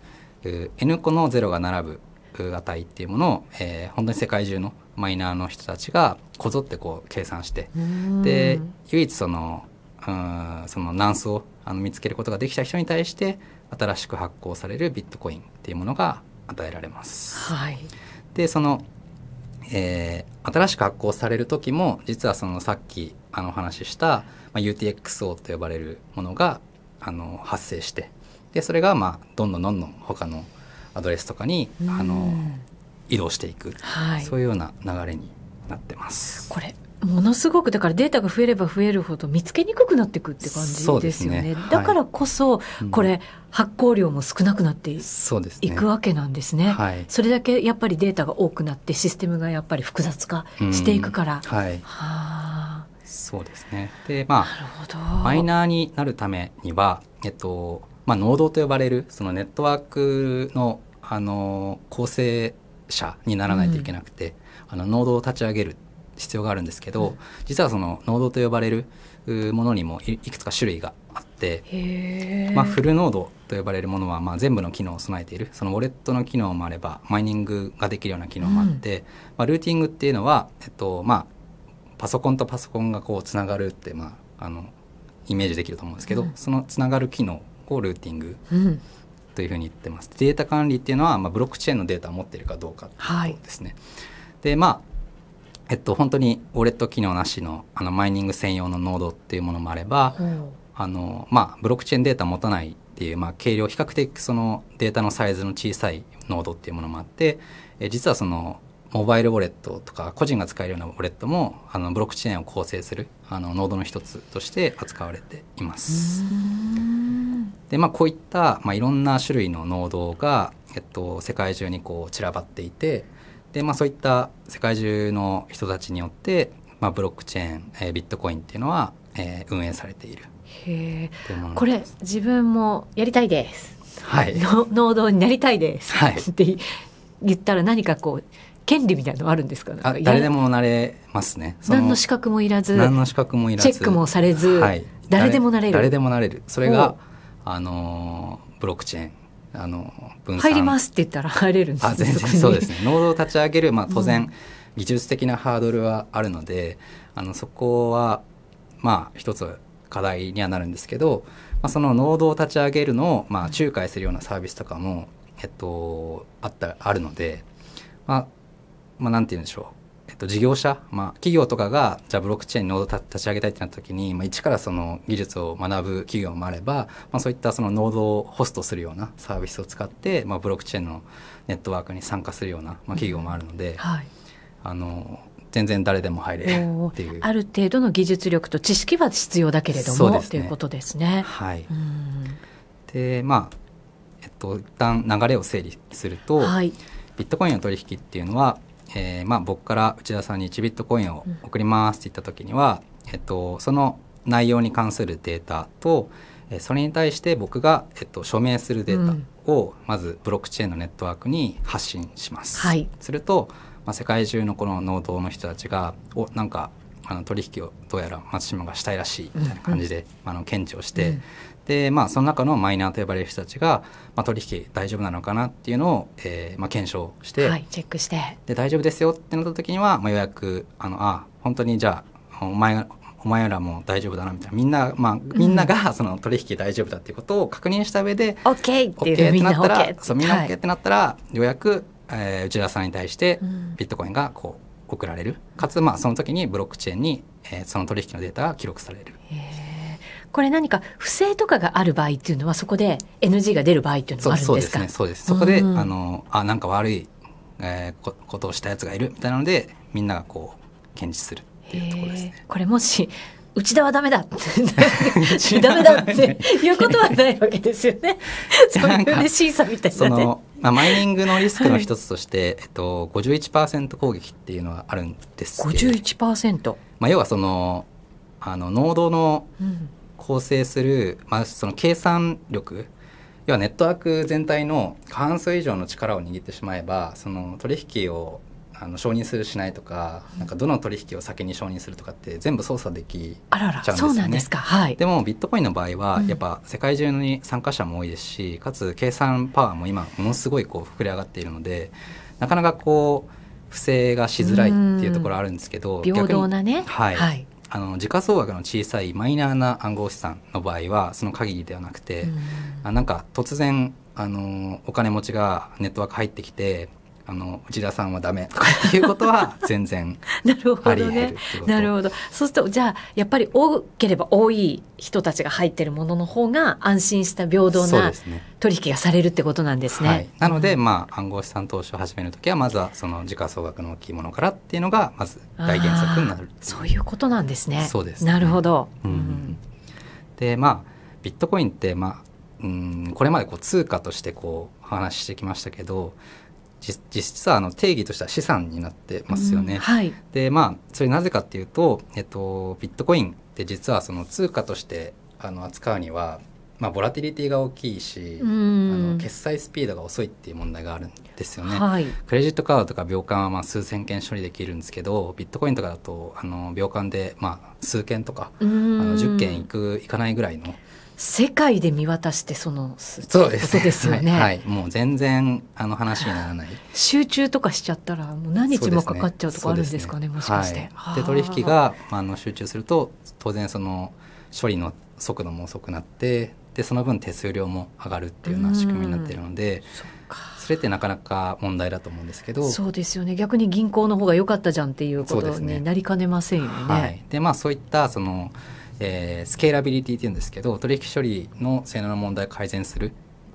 B: うん、N 個の0が並ぶ値っていうものを、えー、本当に世界中のマイナーの人たちがこぞってこう計算してで唯一そのうんその難数をあの見つけることができた人に対して新しく発行されるビットコインっていうものが与えられます。はい、でその、えー、新しく発行される時も実はそのさっきあのお話しした、まあ、UTXO と呼ばれるものがあの発生してでそれがまあどんどんどんどん他のアドレスとかに、あの移動していく、はい、そういうような流れになってます。これ
A: ものすごくだからデータが増えれば増えるほど見つけにくくなっていくって感じですよね、ねだからこそこれ、発行量も少なくなってい,、くわけなんですね、ねはい、それだけやっぱりデータが多くなってシステムがやっぱり複雑化していくから。うん、
B: はいはそうですねでまあマイナーになるためには、えっとまあ、ノと呼ばれるそのネットワークのあの構成者にならないといけなくて、うん、あの濃度を立ち上げる必要があるんですけど、うん、実はそのノーと呼ばれるものにもいくつか種類があって、まあ、フルノードと呼ばれるものはま全部の機能を備えているそのウォレットの機能もあればマイニングができるような機能もあって、うん、まルーティングっていうのは、えっとまあ、パソコンとパソコンがこうつながるって、まあ、あのイメージできると思うんですけど、うん、そのつながる機能をルーティングというふうに言ってます。データ管理っていうのは、まあ、ブロックチェーンのデータを持っているかどうかですね。はい、でまあえっと本当にウォレット機能なしのあのマイニング専用のノードっていうものもあれば、うん、あのまあ、ブロックチェーンデータ持たないっていう、まあ、軽量比較的そのデータのサイズの小さいノードっていうものもあってえ実はそのモバイルウォレットとか個人が使えるようなウォレットもあのブロックチェーンを構成するあのノードの一つとして扱われています。でまあ、こういった、まあ、いろんな種類のノードが、えっと、世界中にこう散らばっていてで、まあ、そういった世界中の人たちによって、まあ、ブロックチェーン、えー、ビットコインっていうのは、えー、運営されているへえこ
A: れ自分もやりたいです、はい、ノードになりたいです、はい、って言ったら何かこう権利みたいのあるんですか誰でも
B: なれますね何の資格もいらず何の資格もいらずチェックもされず、はい、誰でもなれる誰でもなれるそれがあのブロックチェーンあの分入りま
A: すって言ったら入れるんです、あ全然そうです
B: ねノードを立ち上げる、まあ、当然、うん、技術的なハードルはあるのであのそこはまあ一つ課題にはなるんですけど、まあ、そのノードを立ち上げるのを、まあ、仲介するようなサービスとかも、えっと、あったあるので、まあ、まあ、なんて言うんでしょう、えっと、事業者、まあ、企業とかがじゃあブロックチェーンにノード立ち上げたいってなった時に、まあ、一からその技術を学ぶ企業もあれば、まあ、そういったそのノードをホストするようなサービスを使って、まあ、ブロックチェーンのネットワークに参加するような、まあ、企業もあるので、はい、あの全然誰でも入れっていうあ
A: る程度の技術力と知識は必要だけれども、ね、ということですね。
B: はい、でまあえっと一旦流れを整理すると、はい、ビットコインの取引っていうのはえー、まあ、僕から内田さんに1ビットコインを送りますって言った時には、えっと、その内容に関するデータとそれに対して僕が、えっと、署名するデータをまずブロックチェーンのネットワークに発信します。うんはい、すると、まあ、世界中のこの農道の人たちがおなんかあの取引をどうやら松島がしたいらしいみたいな感じで、うん、あの検知をして、うん、でまあその中のマイナーと呼ばれる人たちが、まあ、取引大丈夫なのかなっていうのを、えーまあ、検証して、はい、
A: チェックして
B: で大丈夫ですよってなった時には、まあ、予約あのあ本当にじゃあお前お前らも大丈夫だなみたいなみんな、まあ、みんながその取引大丈夫だっていうことを確認した上で OK、うん、ってってなったらみんな OK みんってなったら、はい、ようやく、えー、内田さんに対してビットコインがこう送られる、かつ、まあ、その時にブロックチェーンに、えー、その取引のデータが記録される。えー
A: これ何か不正とかがある場合っていうのはそこで NG が出る場合っていうのはあるんですかそうですねそこで、うん、あ
B: のあなんか悪い、えー、ことをしたやつがいるみたいなのでみんながこう検知する
A: っていうところですね。これもし内田はダメだ
B: ダメだって
A: いうことはないわけですよね。そういうね審査みたいなね。
B: まあ、マイニングのリスクの一つとして、はい、えっと、51%攻撃っていうのはあるんですけど、51%まあ、要はそのあの濃度の構成する、まあ、その計算力要はネットワーク全体の過半数以上の力を握ってしまえばその取引をあの承認するしないとかなんかどの取引を先に承認するとかって全部操作できちゃうんですよね。あ
A: ららそうなんです
B: か、はい、でもビットコインの場合はやっぱ世界中に参加者も多いですし、うん、かつ計算パワーも今ものすごいこう膨れ上がっているのでなかなかこう不正がしづらいっていうところあるんですけど平等なね、はい、はい、あの時価総額の小さいマイナーな暗号資産の場合はその限りではなくて、うん、あなんか突然あのお金持ちがネットワーク入ってきてあの内田さんはダメとかっていうことは 全然なるほどね
A: なるほどそうするとじゃあやっぱり多ければ多い人たちが入ってるものの方が安心した平等な取引がされるってことなんですね。すねはい、
B: なので、うん、まあ暗号資産投資を始める時はまずはその時価総額の大きいものからっていうのがまず大原則になるそうい
A: うことなんですね。そうです、ね、なるほ
B: ど、うん、うん、でまあビットコインって、まあ、うんこれまでこう通貨としてこう話してきましたけど実質はあの定義としては資産になってますよね。うんはい、でまあそれなぜかっていうと、えっと、ビットコインって実はその通貨としてあの扱うにはまあ、ボラティリティが大きいし、あの決済スピードが遅いっていう問題があるんですよね。はい、クレジットカードとか秒間はまあ数千件処理できるんですけどビットコインとかだとあの秒間でまあ数件とかあの10件いくいかないぐらいの。
A: 世界で見渡してそのそうですことですよね、はい、はい、
B: もう全然あの話にならない
A: 集中とかしちゃったらもう何日もかかっちゃうとかあるんですかね、ねね、もしかして、はい、で取引が、
B: まあ、あの集中すると当然その処理の速度も遅くなってでその分手数料も上がるっていうような仕組みになってるので。それってなかなか問題だと思うんですけどそ
A: うですよね逆に銀行の方が良かったじゃんっていうことになりかねませんよね。ねは
B: い、でまあそういったその、えー、スケーラビリティっていうんですけど取引処理の性能の問題を改善する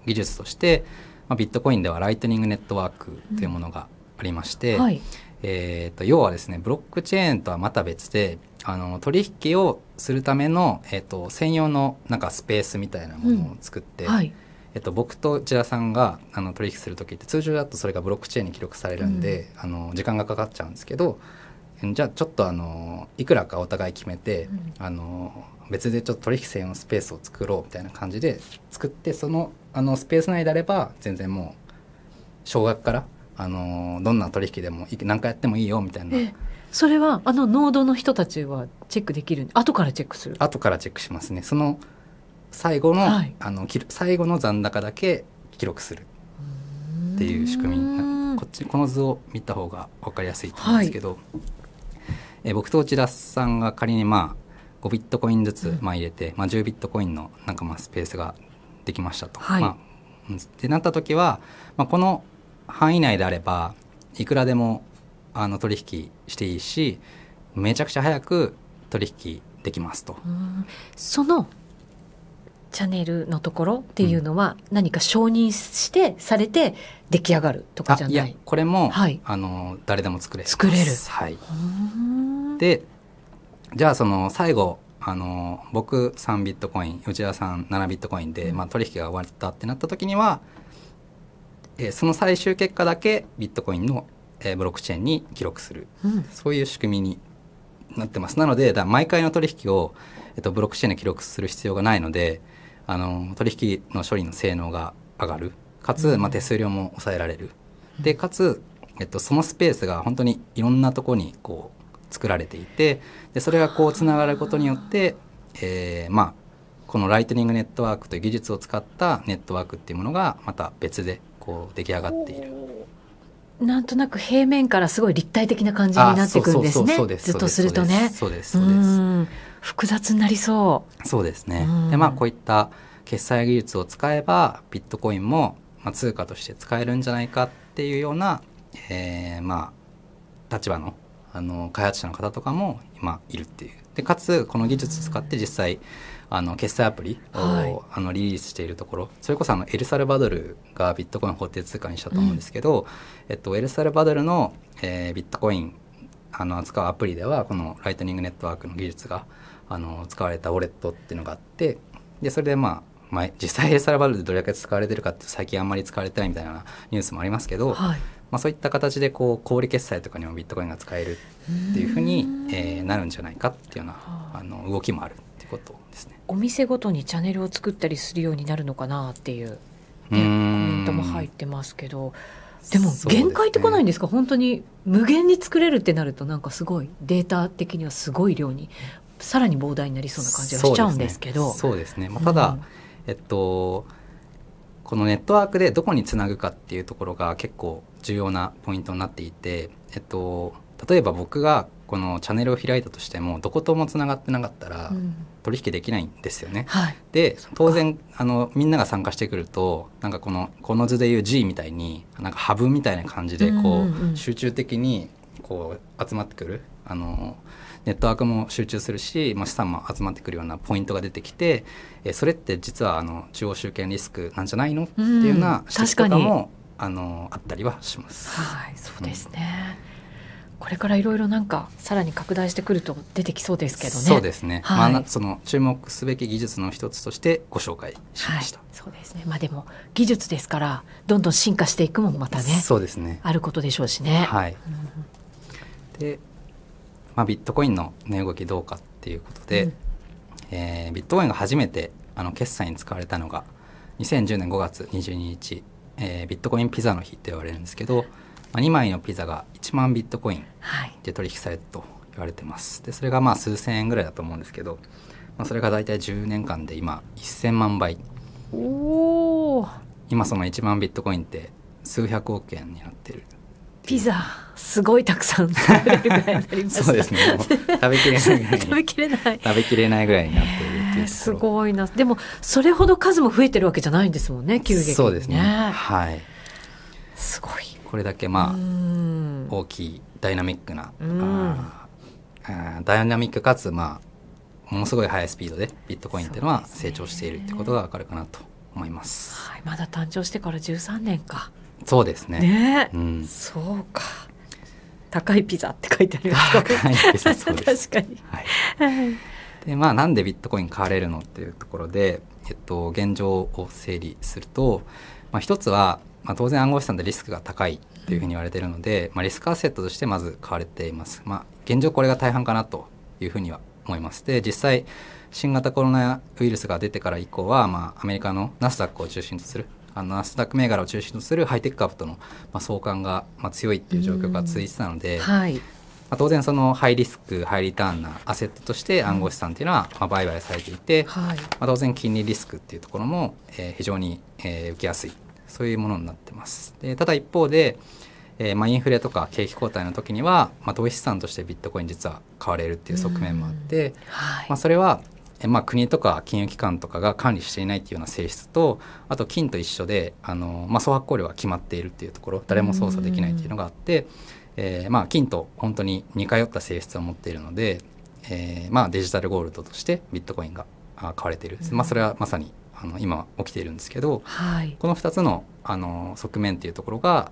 B: 技術として、まあ、ビットコインではライトニングネットワークというものがありまして、うんはい、えーと要はですねブロックチェーンとはまた別であの取引をするための、えーと、専用のなんかスペースみたいなものを作って、うんはい、えーと、僕と内田さんがあの取引する時って通常だとそれがブロックチェーンに記録されるんで、うん、あの時間がかかっちゃうんですけどじゃあちょっとあのいくらかお互い決めて、うん、あの別でちょっと取引専用スペースを作ろうみたいな感じで作ってそのあのスペース内であれば全然もう少額からあのどんな取引でも何回やってもいいよみたいな。
A: えーそれはあのノードの人たちはチェックできる後からチェック
B: する後からチェックしますねその最後のはい、あの最後の残高だけ記録するっていう仕組みこっちこの図を見た方が分かりやすいと思うんですけど、はい、え僕と内田さんが仮にまあ5ビットコインずつまあ入れて、うん、まあ、10ビットコインのなんかまあスペースができましたと。はい、まあ、ってなった時は、まあ、この範囲内であればいくらでもあの取引していいしめちゃくちゃ早く取引できますと。
A: そのチャンネルのところっていうのは何か承認してされて出来上がるとかじゃない、うん、いやこ
B: れも、はい、あの誰でも作れ作れる、はい、でじゃあその最後あの僕3ビットコイン内田さん7ビットコインで、まあ、取引が終わったってなった時には、えー、その最終結果だけビットコインのえー、ブロックチェーンに記録する、うん、そういう仕組みになってますなので毎回の取引を、えっと、ブロックチェーンに記録する必要がないのであの取引の処理の性能が上がるかつ、まあ、手数料も抑えられる、でかつ、えっと、そのスペースが本当にいろんなとこにこう作られていてでそれがこうつながることによって、えー、まあこのライトニングネットワークという技術を使ったネットワークっていうものがまた別でこう出来上がっている
A: なんとなく平面からすごい立体的な感じになってくるんですねずっとするとねそうです複雑
B: になりそうそうですねでまあこういった決済技術を使えばビットコインもまあ、通貨として使えるんじゃないかっていうような、えー、まあ立場のあの開発者の方とかも今いるっていうでかつこの技術を使って実際、うんあの決済アプリを、はい、あのリリースしているところそれこそあのエルサルバドルがビットコインを法定通貨にしたと思うんですけど、うん、えっと、エルサルバドルの、えー、ビットコインあの扱うアプリではこのライトニングネットワークの技術があの使われたウォレットっていうのがあってでそれでまあまあ、実際エルサルバドルでどれだけ使われてるかって最近あんまり使われてないみたいなニュースもありますけど、はい、まあ、そういった形でこう小売決済とかにもビットコインが使えるっていうふうに、えなるんじゃないかっていうようなあの動きもあることですね
A: お店ごとにチャンネルを作ったりするようになるのかなっていう、ね、
B: コメントも入
A: ってますけどでも限界ってこないんですか、ね、本当に無限に作れるってなるとなんかすごいデータ的にはすごい量にさらに膨大になりそうな感じがしちゃうんですけどそうですね、ね、まあ、ただ、うん、
B: えっとこのネットワークでどこにつなぐかっていうところが結構重要なポイントになっていて、えっと、例えば僕がこのチャンネルを開いたとしてもどこともつながってなかったら、うん、取引できないんですよね。はい、で当然あのみんなが参加してくるとなんかこのこの図でいう G みたいになんかハブみたいな感じでこううんうんうん、集中的にこう集まってくるあのネットワークも集中するし、まあ、資産も集まってくるようなポイントが出てきて、えそれって実はあの中央集権リスクなんじゃないのっていうような指摘とかも、うん、あのあったりはします。はい、そうです
A: ね、うんこれからいろいろなんかさらに拡大してくると出てきそうですけどね。そうですね。はい、まあ
B: その注目すべき技術の一つとしてご紹介しました。
A: はい、そうですね。まあでも技術ですからどんどん進化していくもまたね。そうですね。あることでしょうしね。
B: はい。うん、で、まあビットコインの値動きどうかっていうことで、うん、えー、ビットコインが初めてあの決済に使われたのが2010年5月22日、えー、ビットコインピザの日って言われるんですけど。まあ、2枚のピザが1万ビットコインで取引されたと言われてます、はい、でそれがまあ数千円ぐらいだと思うんですけど、まあ、それが大体10年間で今1000万倍おお今その1万ビットコインって数百億円になってる
A: ピザすごいたくさんそうですね
B: 食べきれない 食べきれない食べきれないぐらいになってる
A: っていうすごいなでもそれほど数も増えてるわけじゃないんですもんね急激に、ね、そうですね
B: はいすごいこれだけまあ大きいダイナミックなダイナミックかつまあものすごい速いスピードでビットコインっていうのは成長しているってことがわかるかなと思います、ね、
A: はい、まだ誕生してから13年か
B: そうですねね、うん、そ
A: うか高いピザって書いてありますか、高いピザ 確かに、はい、
B: でまあなんでビットコイン買われるのっていうところで、えっと、現状を整理すると、まあ、一つはまあ、当然暗号資産ってリスクが高いというふうに言われているので、まあ、リスクアセットとしてまず買われています。まあ、現状これが大半かなというふうには思います。で実際新型コロナウイルスが出てから以降は、まあ、アメリカのナスダックを中心とするあのナスダック銘柄を中心とするハイテク株との、まあ、相関が、まあ、強いっていう状況が続いてたので、はい、まあ、当然そのハイリスクハイリターンなアセットとして暗号資産っていうのは、まあ、売買されていて、はい、まあ、当然金利リスクっていうところも、えー、非常に、えー、受けやすいそういうものになってます。でただ一方で、えー、まあ、インフレとか景気後退の時には、まあ、同資産としてビットコイン実は買われるっていう側面もあって、はい、まあ、それは、えまあ、国とか金融機関とかが管理していないっていうような性質とあと金と一緒であの、まあ、総発行量が決まっているっていうところ誰も操作できないっていうのがあって、えー、まあ、金と本当に似通った性質を持っているので、えー、まあ、デジタルゴールドとしてビットコインが買われている、まあ、それはまさにあの今起きているんですけど、はい、この2つのあの側面っていうところが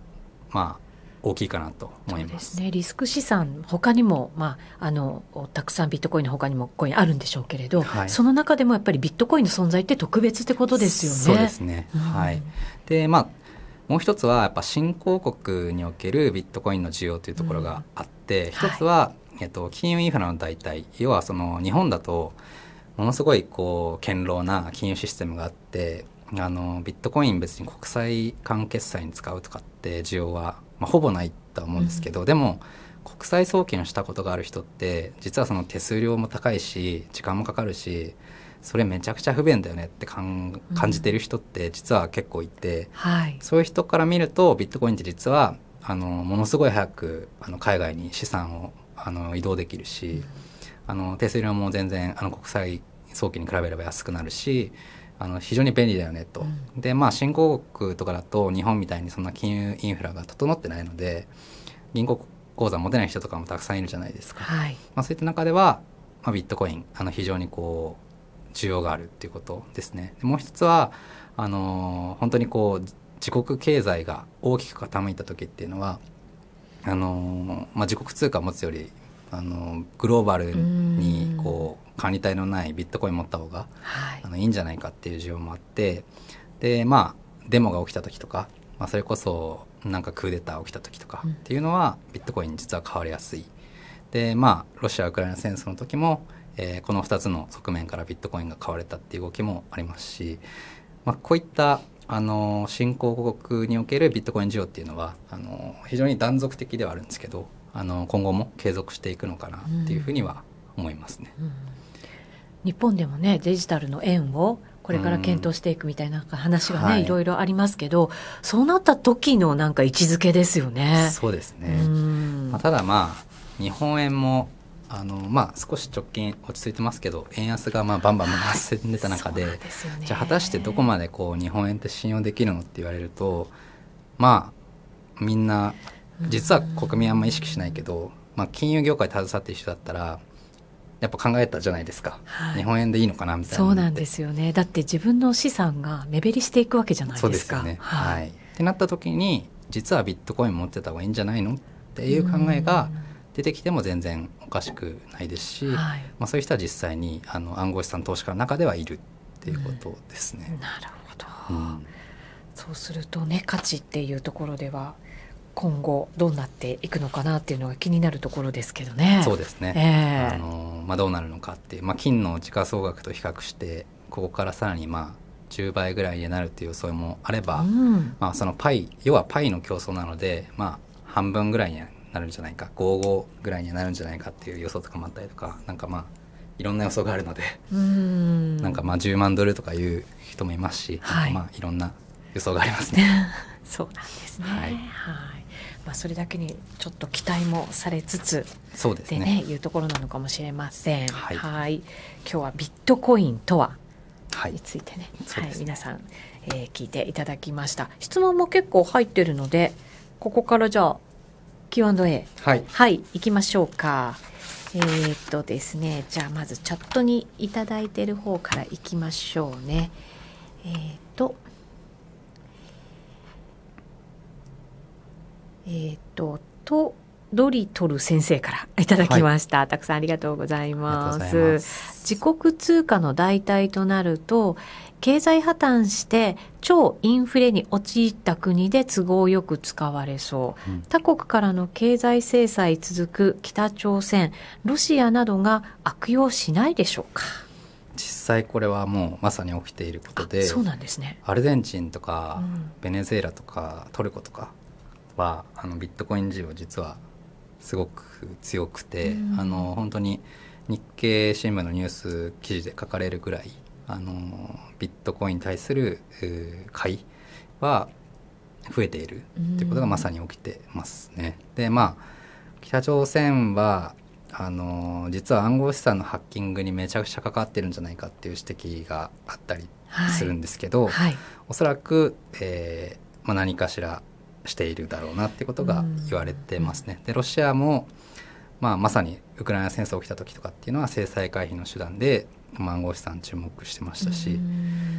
B: まあ大きいかなと思いま
A: す。すね、リスク資産他にもまああのたくさんビットコインのほかにもコインあるんでしょうけれど、はい、その中でもやっぱりビットコインの存在って特別ってことですよね。そうです
B: ね。うん、はい。でまあもう一つはやっぱ新興国におけるビットコインの需要というところがあって、うん、一つは、えっと金融インフラの代替要はその日本だとものすごいこう堅牢な金融システムがあってあのビットコイン別に国際間決済に使うとかって需要は、まあ、ほぼないとは思うんですけど、うん、でも国際送金をしたことがある人って実はその手数料も高いし時間もかかるしそれめちゃくちゃ不便だよねって感じてる人って実は結構いて、うんはい、そういう人から見るとビットコインって実はあのものすごい早くあの海外に資産をあの移動できるし、うん、あの手数料も全然あの国際早期に比べれば安くなるしあの非常に便利だよねと、うん、でまあ新興国とかだと日本みたいにそんな金融インフラが整ってないので銀行口座持てない人とかもたくさんいるじゃないですか、はい、まあ、そういった中では、まあ、ビットコインあの非常にこう需要があるっていうことですねもう一つはあのー、本当にこう自国経済が大きく傾いた時っていうのはあのー、まあ、自国通貨を持つよりあのグローバルにこう管理体のないビットコイン持った方が、はい、あのいいんじゃないかっていう需要もあってでまあデモが起きた時とか、まあ、それこそなんかクーデター起きた時とかっていうのは、ビットコイン実は変わりやすい。でまあロシア・ウクライナ戦争の時も、えー、この2つの側面からビットコインが買われたっていう動きもありますし、まあ、こういったあの新興国におけるビットコイン需要っていうのはあの非常に断続的ではあるんですけどあの今後も継続していくのかなっていうふうには思いますね。うんうん、
A: 日本でもねデジタルの円をこれから検討していくみたいな話がね、うんはい、いろいろありますけどそうなった時のなんか位置づけですよ
B: ね。そうですね、まあ、ただまあ日本円もあのまあ、少し直近落ち着いてますけど円安がまあバンバン回ってた中で、ね、じゃあ果たしてどこまでこう日本円って信用できるのって言われるとまあみんな実は国民あんま意識しないけど、まあ、金融業界携わってる人だったらやっぱ考えたじゃないですか、はい、日本円でいいのかなみたいなそうな
A: んですよねだって自分の資産が目減りしていくわけじゃないですか。
B: すねはい、はい、ってなった時に実はビットコイン持ってた方がいいんじゃないのっていう考えが出てきても全然おかしくないですし、はい、まあ、そういう人は実際にあの暗号資産投資家の中ではいるっていうことですね。うん、なるほど、うん、そう
A: するとね価値っていうところでは今後どうなっていくのかなっていうのが気になるところですけどね。そうで
B: すね、えー、あのまあ、どうなるのかって、まあ、金の時価総額と比較してここからさらにまあ10倍ぐらいになるっていう予想もあれば、うん、まあ、そのパイ要はパイの競争なので、まあ、半分ぐらいになるんじゃないか55ぐらいになるんじゃないかっていう予想とかもあったりとかなんかまあいろんな予想があるので、なんかまあ十万ドルとかいう人もいますし、はい、まあいろんな予想があります
A: ね。そうなんですね、はい、はいまあ、それだけにちょっと期待もされつつ
B: そうですねでね
A: いうところなのかもしれません。はい、はい今日はビットコインとはについてね,、はい、ね、はい、皆さん、えー、聞いていただきました質問も結構入ってるのでここからじゃあ Q&A はい、はい、きましょうか。えー、っとですね、じゃあまずチャットに頂いてる方からいきましょうね。えー、っとえっ、ー、ととドリトル先生からいただきました、はい、たくさんありがとうございます自国通貨の代替となると経済破綻して超インフレに陥った国で都合よく使われそう、うん、他国からの経済制裁続く北朝鮮ロシアなどが悪用しないでしょうか
B: 実際これはもうまさに起きていることでそうなんですねアルゼンチンとか、ベネズエラとかトルコとかはあのビットコイン事業実はすごく強くて、うん、あの本当に日経新聞のニュース記事で書かれるぐらいあのビットコインに対する買いは増えているということがまさに起きてますね。うん、でまあ北朝鮮はあの実は暗号資産のハッキングにめちゃくちゃ関わってるんじゃないかっていう指摘があったりするんですけど、はいはい、おそらく、えーまあ、何かしらしているだろうなってことが言われてますね。でロシアも、まあ、まさにウクライナ戦争起きた時とかっていうのは制裁回避の手段でマンゴー資産注目してましたし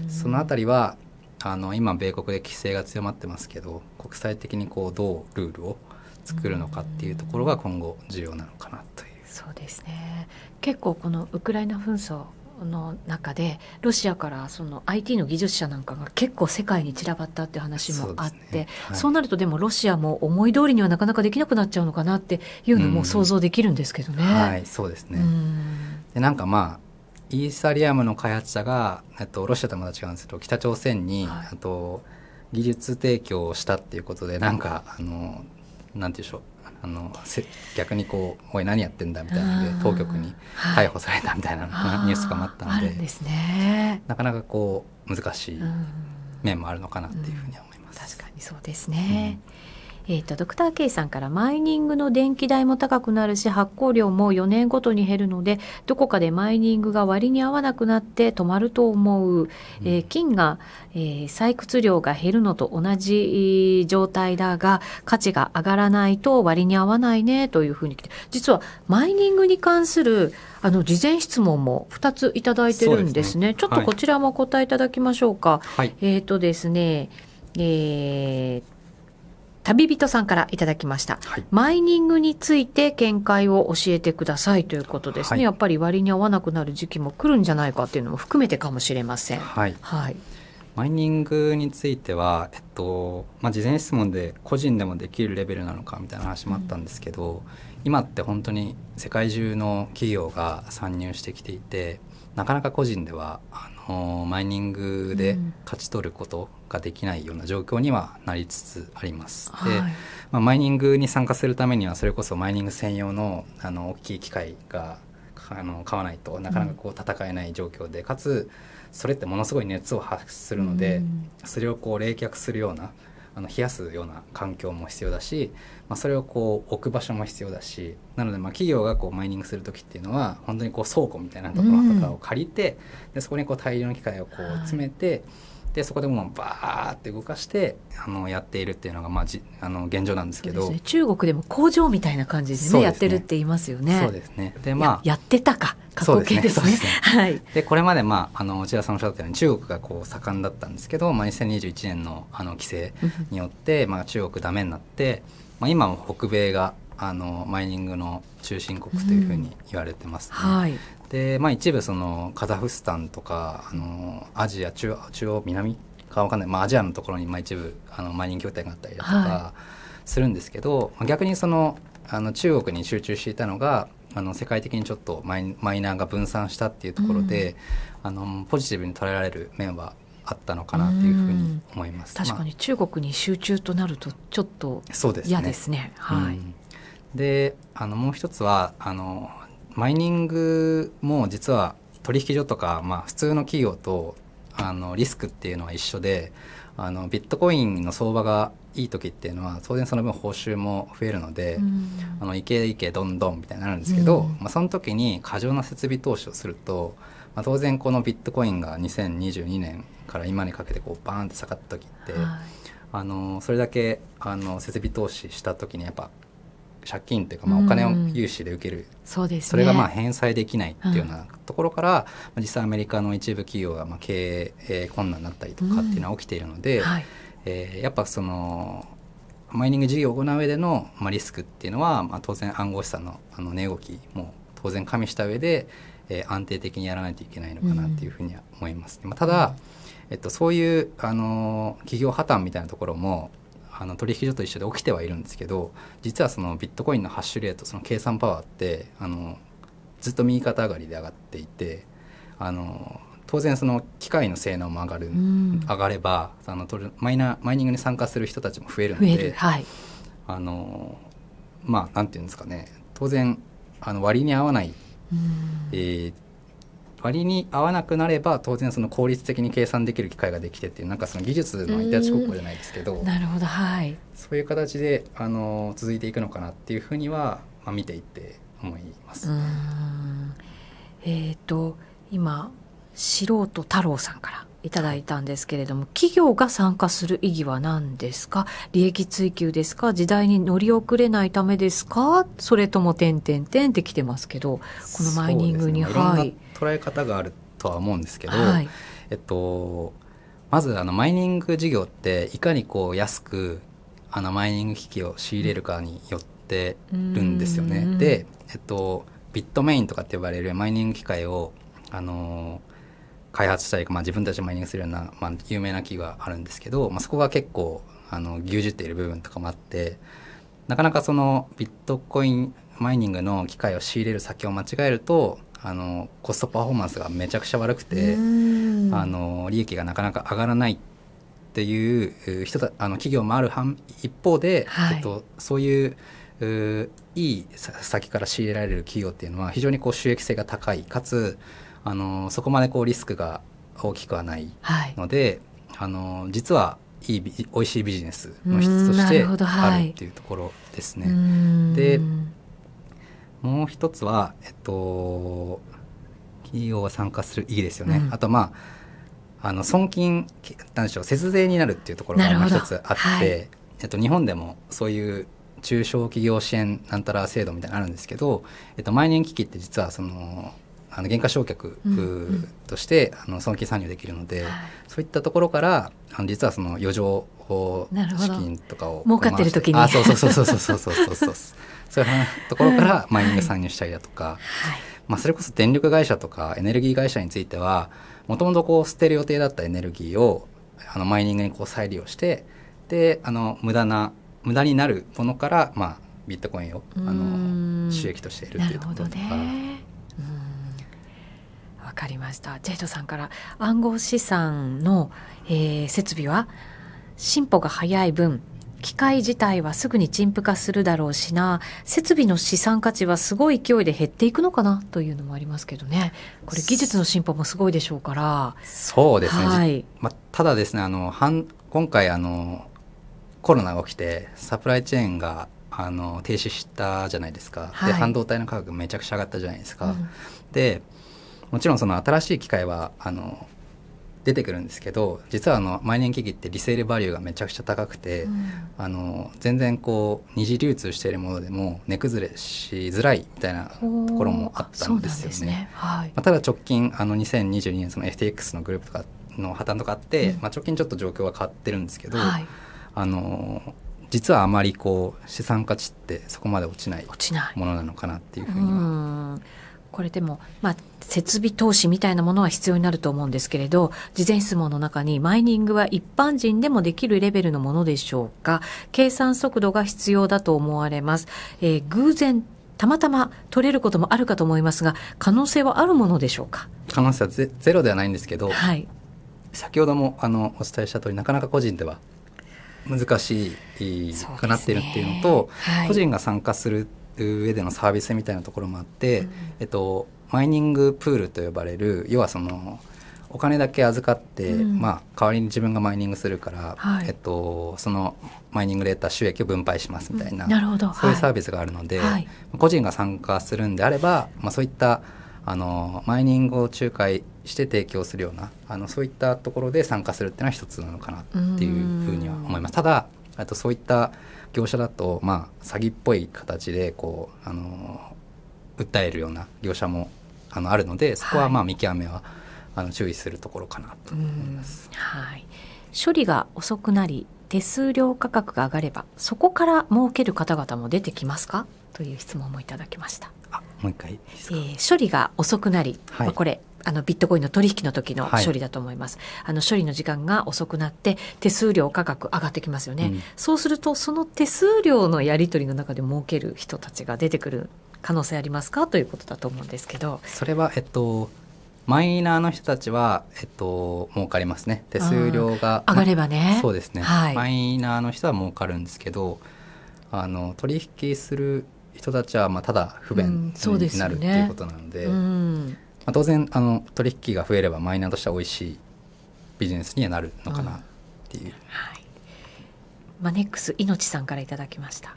B: その辺りはあの今米国で規制が強まってますけど国際的にこうどうルールを作るのかっていうところが今後重要なのかなという。
A: そうですね結構このウクライナ紛争の中でロシアからその IT の技術者なんかが結構世界に散らばったっていう話もあってそう、ねはい、そうなるとでもロシアも思い通りにはなかなかできなくなっちゃうのかなっていうのも想像できるんですけどね。はい、
B: そうですねでなんかまあイーサリアムの開発者がとロシアとまた違うんですけど北朝鮮に、はい、と技術提供をしたっていうことでなんかあのなんていうでしょうあの逆にこう「おい何やってんだ」みたいなので当局に逮捕されたみたいなニュースとかもあったので、
A: ね、
B: なかなかこう難しい面もあるのかなっていうふうに思
A: います。うん、確かにそうですね、うんえーと、ドクター K さんからマイニングの電気代も高くなるし発行量も4年ごとに減るのでどこかでマイニングが割に合わなくなって止まると思う、えー、金が、えー、採掘量が減るのと同じ状態だが価値が上がらないと割に合わないねというふうに来て実はマイニングに関するあの事前質問も2ついただいてるんですね、ね、ちょっとこちらもお答えいただきましょうか。はい、えっ、ー、とですねえー、旅人さんからいただきました、はい、マイニングについて見解を教えてくださいということですね、はい、やっぱり割に合わなくなる時期も来るんじゃないかというのも含めてかもしれません。
B: はい、はいマイニングについては、えっとまあ、事前質問で個人でもできるレベルなのかみたいな話もあったんですけど、うん、今って本当に世界中の企業が参入してきていてなかなか個人ではマイニングで勝ち取ることができないような状況にはなりつつあります。うん、で、まあ、マイニングに参加するためにはそれこそマイニング専用のあの大きい機械があの買わないとなかなかこう戦えない状況で、うん、かつそれってものすごい熱を発するので、うん、それをこう冷却するようなあの冷やすような環境も必要だし、まあ、それをこう置く場所も必要だしなのでまあ企業がこうマイニングする時っていうのは本当にこう倉庫みたいなところとかを借りて、でそこにこう大量の機械をこう詰めて。でそこでもうバーって動かしてあのやっているっていうのが、まあ、じあの現状なんですけど、ね、
A: 中国でも工場みたいな感じでね、ね、やってるって言いますよね。そうで
B: すねでまあやっ
A: てたか過去形ですね。で、
B: ねはい、これまで、まあ、あの内田さんおっしゃったように中国がこう盛んだったんですけど、まあ、2021年のあの規制によって、まあ、中国ダメになって、まあ、今も北米があのマイニングの中心国というふうに言われてます、ねうんはい、で、まあ、一部そのカザフスタンとかあのアジア中中央南か分かんない、まあ、アジアのところにまあ一部あのマイニング拠点があったりだとかするんですけど、はい、逆にそのあの中国に集中していたのがあの世界的にちょっとマイマイナーが分散したっていうところで、うん、あのポジティブに捉えられる面はあったのかなというふうに思います。確かに
A: 中国に集中となるとちょっと嫌ですね。ですねはい。
B: で、あのもう一つはあのマイニングも実は取引所とか、まあ、普通の企業とあのリスクっていうのは一緒であのビットコインの相場がいい時っていうのは当然その分報酬も増えるので、うん、あのいけいけどんどんみたいになるんですけど、うん、まあ、その時に過剰な設備投資をすると、まあ、当然このビットコインが2022年から今にかけてこうバーンって下がった時って、はい、あのそれだけあの設備投資した時にやっぱ借金っていうか、まあ、お金を融資で受ける、うん、そうです、ね、それがまあ返済できないっていうようなところから、うん、実際アメリカの一部企業がまあ経営困難になったりとかっていうのは起きているので、うんはい、えー、やっぱそのマイニング事業を行う上での、まあ、リスクっていうのは、まあ、当然暗号資産のあの値動きも当然加味した上で、えー、安定的にやらないといけないのかなっていうふうには思います、ね、まあ、ただ、えっと、そういうあの企業破綻みたいなところもあの取引所と一緒で起きてはいるんですけど実はそのビットコインのハッシュレートその計算パワーってあのずっと右肩上がりで上がっていてあの当然その機械の性能も上がる、うん、上がればあのマイナマイニングに参加する人たちも増えるので、はい、あのまあなんていうんですかね当然あの割に合わない、うん、えー、割に合わなくなれば当然その効率的に計算できる機会ができてっていうなんかその技術のいたちごっこじゃないですけど
A: なるほど、はい、
B: そういう形であの続いていくのかなっていうふうには、まあ、見ていって思います。
A: えーと、今素人太郎さんからいただいたんですけれども企業が参加する意義は何ですか利益追求ですか時代に乗り遅れないためですかそれとも点点点ってきてますけどこのマイニングに、ね、はい。
B: 捉え方があるとは思うんですけど、はい、えっと、まずあのマイニング事業っていかにこう安くあのマイニング機器を仕入れるかによってるんですよね。で、えっと、ビットメインとかって呼ばれるマイニング機械を、あの開発したり、まあ、自分たちでマイニングするような、まあ、有名な木があるんですけど、まあ、そこが結構あの牛耳っている部分とかもあってなかなかそのビットコインマイニングの機械を仕入れる先を間違えるとあのコストパフォーマンスがめちゃくちゃ悪くてあの利益がなかなか上がらないっていう人たあの企業もある反一方で、はい、えっと、そういうういい先から仕入れられる企業っていうのは非常にこう収益性が高いかつあのそこまでこうリスクが大きくはないので、はい、あの実はいい美味しいビジネスの一つとしてあるっていうところですね。でもう一つは、えっと、企業が参加する意義ですよね。うん、あとまああの損金なんでしょう節税になるっていうところが一つあって、はい、えっと、日本でもそういう中小企業支援なんたら制度みたいなのあるんですけど、えっと、毎年危機って実はそのあの減価償却、うん、としてあの損金参入できるので、はい、そういったところからあの実はその余剰資金とかを儲かってる時にあそうそうそうそうそうそうそうそうそういうところからマイニング参入したりだとか、はい、まあ、それこそ電力会社とかエネルギー会社についてはもともとこう捨てる予定だったエネルギーをあのマイニングにこう再利用してであの無駄な無駄になるものからまあビットコインをあの収益としているっていうところとか。
A: わかりましたジェイドさんから暗号資産の、えー、設備は進歩が早い分機械自体はすぐに陳腐化するだろうしな設備の資産価値はすごい勢いで減っていくのかなというのもありますけどねこれ技術の進歩もすごいでしょうから
B: そうですね、はいまあ、ただですねあの今回あのコロナが起きてサプライチェーンがあの停止したじゃないですか、はい、で半導体の価格めちゃくちゃ上がったじゃないですか、うん、でもちろんその新しい機械はあの出てくるんですけど実はあの毎年機器ってリセールバリューがめちゃくちゃ高くて、うん、あの全然こう二次流通しているものでも値崩れしづらいみたいなところもあっ
A: たんですよね。ねはい、
B: まあ、ただ直近あの2022年その FTX のグループとかの破綻とかあって、うん、まあ、直近ちょっと状況は変わってるんですけど、はい、あの実はあまりこう資産価値ってそこまで落ちないものなのかなっていうふうに
A: は。これでも、まあ、設備投資みたいなものは必要になると思うんですけれど、事前質問の中にマイニングは一般人でもできるレベルのものでしょうか計算速度が必要だと思われます。えー、偶然たまたま取れることもあるかと思いますが可能性はあるものでしょうか
B: 可能性はゼゼロではないんですけど、はい、先ほどもあのお伝えした通りなかなか個人では難しいかなっているっていうのと、ねはい、個人が参加する上でのサービスみたいなところもあって、うん、えっと、マイニングプールと呼ばれる要はそのお金だけ預かって、うん、まあ、代わりに自分がマイニングするから、はい、えっと、そのマイニングーター収益を分配しますみたいなうん、なるほどそういうサービスがあるので、はい、個人が参加するんであれば、まあ、そういったあのマイニングを仲介して提供するようなあのそういったところで参加するっていうのは一つなのかなっ
A: ていう
B: ふうには思います。ただあとそういった業者だと、まあ、詐欺っぽい形でこう、あの訴えるような業者もあのあるのでそこはまあ見極めは、はい、あの注意するところかなと
A: 思います。はい、処理が遅くなり手数料価格が上がればそこから儲ける方々も出てきますかという質問もいただきました。あもう一回えー、処理が遅くなり、はい、まあ、これあのビットコインの取引の時の処理だと思います、はい、あの処理の時間が遅くなって手数料価格上がってきますよね、うん、そうするとその手数料のやり取りの中で儲ける人たちが出てくる可能性ありますかということだと思うんですけど
B: それはえっとマイナーの人たちは、えっと、儲かりますね手数料が、上がればね、ま、そうですね、はい、マイナーの人は儲かるんですけどあの取引する人たちは、まあ、ただ不便になる、ね、っていうことなので、うん、あ、当然あの取引が増えればマイナーとしては美味しいビジネスにはなるのかなっていう。うん、はい、
A: マネックス命さんからいただきました。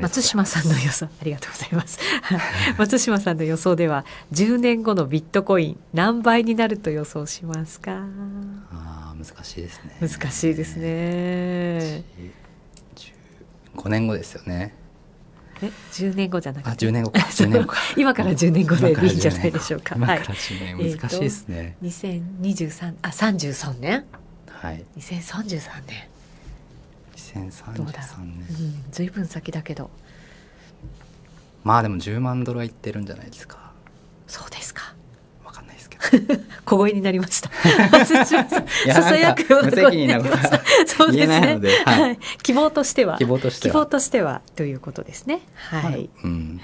A: 松島さんの予想ありがとうございます 松島さんの予想では10年後のビットコイン何倍になると予想しますかあ難しいですね難しいですね
B: 5年後ですよね
A: え10年後じゃなくてあ10年後か1 年後か今から10年後でいいんじゃないでしょうか今から1年難しいですね、えー、2023あ33年はい2033年
B: 2033年う
A: んぶん先だけど
B: まあでも10万ドルはいってるんじゃないですか
A: そうですか 小声になりました。
B: ささやくような声になりました。
A: そうですね。はい、はい、希望としては希望としては希望としてはということですね。はい。うん、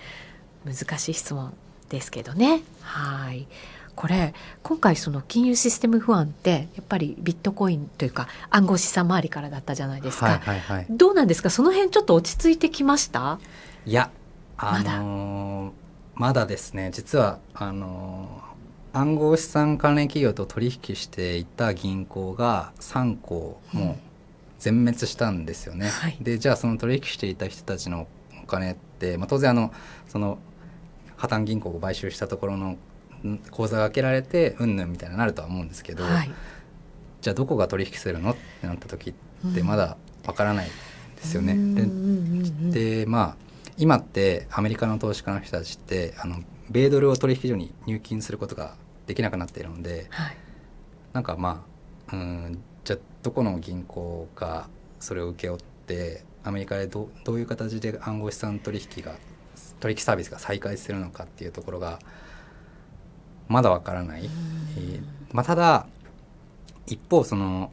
A: 難しい質問ですけどね。はい。これ今回その金融システム不安ってやっぱりビットコインというか暗号資産周りからだったじゃな
B: いですか、はいはいはい、
A: どうなんですかその辺ちょっと落ち着いてきました
B: いやあのー、まだまだですね実はあのー暗号資産関連企業と取引していた銀行が3行も全滅したんですよね。はい、でじゃあその取引していた人たちのお金って、まあ、当然あのその破綻銀行を買収したところの口座が開けられてうんぬんみたいになるとは思うんですけど、はい、じゃあどこが取引するのってなった時ってまだわからないですよね。うん、ででまあ今ってアメリカの投資家の人たちってあの米ドルを取引所に入金することができなくなっているので、はい、なんかまあうんじゃあどこの銀行がそれを請け負ってアメリカでどどういう形で暗号資産取引が取引サービスが再開するのかっていうところがまだわからない、えー、まあ、ただ一方その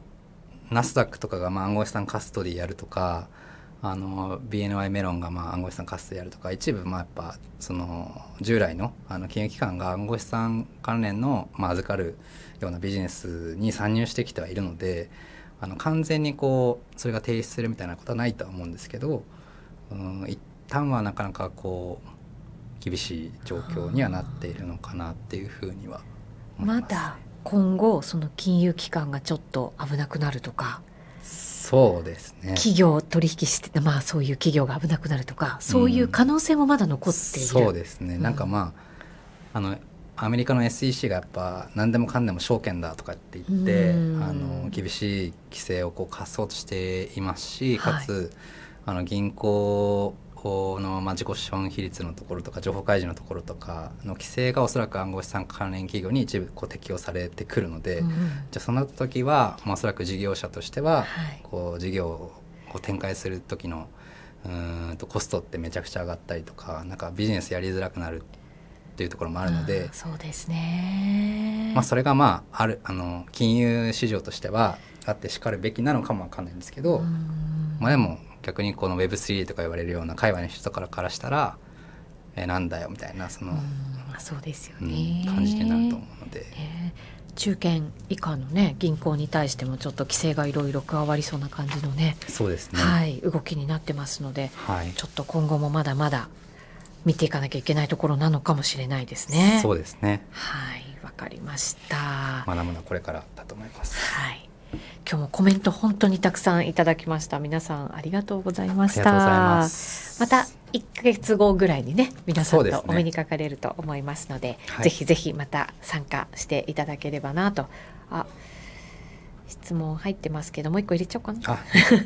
B: ナスダックとかがまあ暗号資産カストでやるとかあの BNY メロンがまあ暗号資産活性やるとか一部まあやっぱその従来のあの金融機関が暗号資産関連のまあ預かるようなビジネスに参入してきてはいるのであの完全にこうそれが停止するみたいなことはないとは思うんですけど、うん、一旦はなかなかこう厳しい状況にはなっているのかなっていうふうには
A: 思います、ね、まだ今後その金融機関がちょっと危なくなるとか
B: そうですね企業
A: 取引して、まあ、そういう企業が危なくなるとかそういう可能性もまだ残っている、うん、そうですね、うん、なんかま
B: ああのアメリカの SEC がやっぱ何でもかんでも証券だとかって言って、うん、あの厳しい規制をこう課そうとしていますしかつ、はい、あの銀行の、まあ、自己資本比率のところとか情報開示のところとかの規制がおそらく暗号資産関連企業に一部こう適用されてくるので、うん、じゃあその時は、まあ、おそらく事業者としては、こう事業を展開する時のうんとコストってめちゃくちゃ上がったりとかなんかビジネスやりづらくなるっていうところもあるので、うん、そうですね、まあ、それがまああるあの金融市場としてはあってしかるべきなのかもわかんないんですけど、まあ、でも逆にこの Web3 とか言われるような界隈の人からからしたらえなんだよみたいなその、うまあ、そうですよね、うん、感じになると思うので、え
A: ー、中堅以下のね銀行に対してもちょっと規制がいろいろ加わりそうな感じのねそうですね、はい、動きになってますので、はい、ちょっと今後もまだまだ見ていかなきゃいけないところなのかもしれないですね。そ
B: うですねはいわかりましたまだまだこれからだと思います。はい
A: 今日もコメント本当にたくさんいただきました皆さんありがとうございましたまた1ヶ月後ぐらいにね皆さんとお目にかかれると思いますので、ねはい、ぜひぜひまた参加していただければなとあ質問入ってますけどもう一個入れちゃおうかな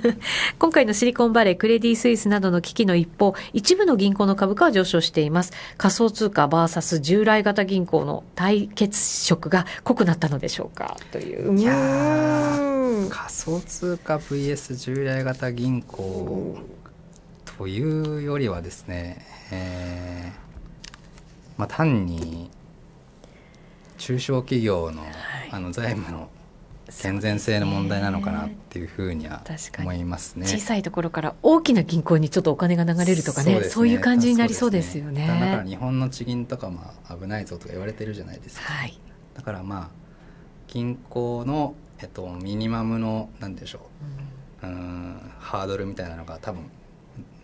A: 今回のシリコンバレークレディ・スイスなどの危機の一方一部の銀行の株価は上昇しています仮想通貨 VS 従来型銀行の対決色が濃くなったのでしょうかとい
B: ういや仮想通貨 VS 従来型銀行というよりはですね、えーまあ、単に中小企業の,、あの財務の健全性の問題なのかなっていうふうには思いますね小さ
A: いところから大きな銀行にちょっとお金が流れるとかね、ね、そういう感じになりそうですよね、ね、だから
B: 日本の地銀とかまあ危ないぞとか言われてるじゃないですか、はい、だからまあ銀行の、えっと、ミニマムの何でしょう,、うん、んハードルみたいなのが多分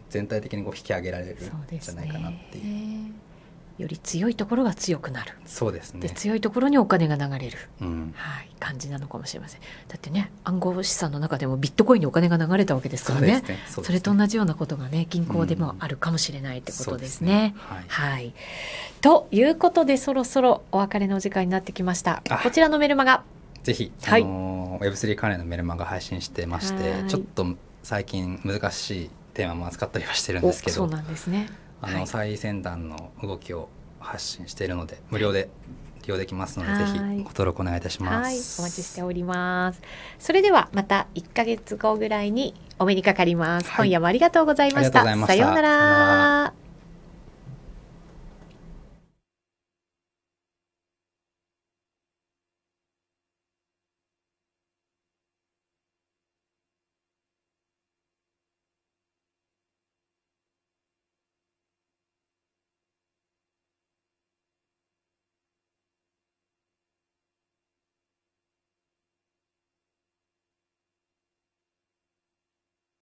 B: 全体的にこう引き上げられるんじゃないかなっていう。
A: より強いところが強くなる
B: そうですねで強
A: いところにお金が流れる、
B: うん、はい
A: 感じなのかもしれませんだってね暗号資産の中でもビットコインにお金が流れたわけですからね、ねね、それと同じようなことがね銀行でもあるかもしれないってことですね。うん、すねはい、はい、ということでそろそろお別れのお時間になってきました。こちらのメルマガ
B: ぜひ、はい、あの Web3 関連のメルマガ配信してましてちょっと最近難しいテーマも扱ったりはしてるんですけどそうなんですねあの、最先端の動きを発信しているので無料で利用できますので、ぜひご登録お願いいたします。お待ち
A: しております。それではまた一ヶ月後ぐらいにお目にかかります。今夜もありがとうございました。さようなら。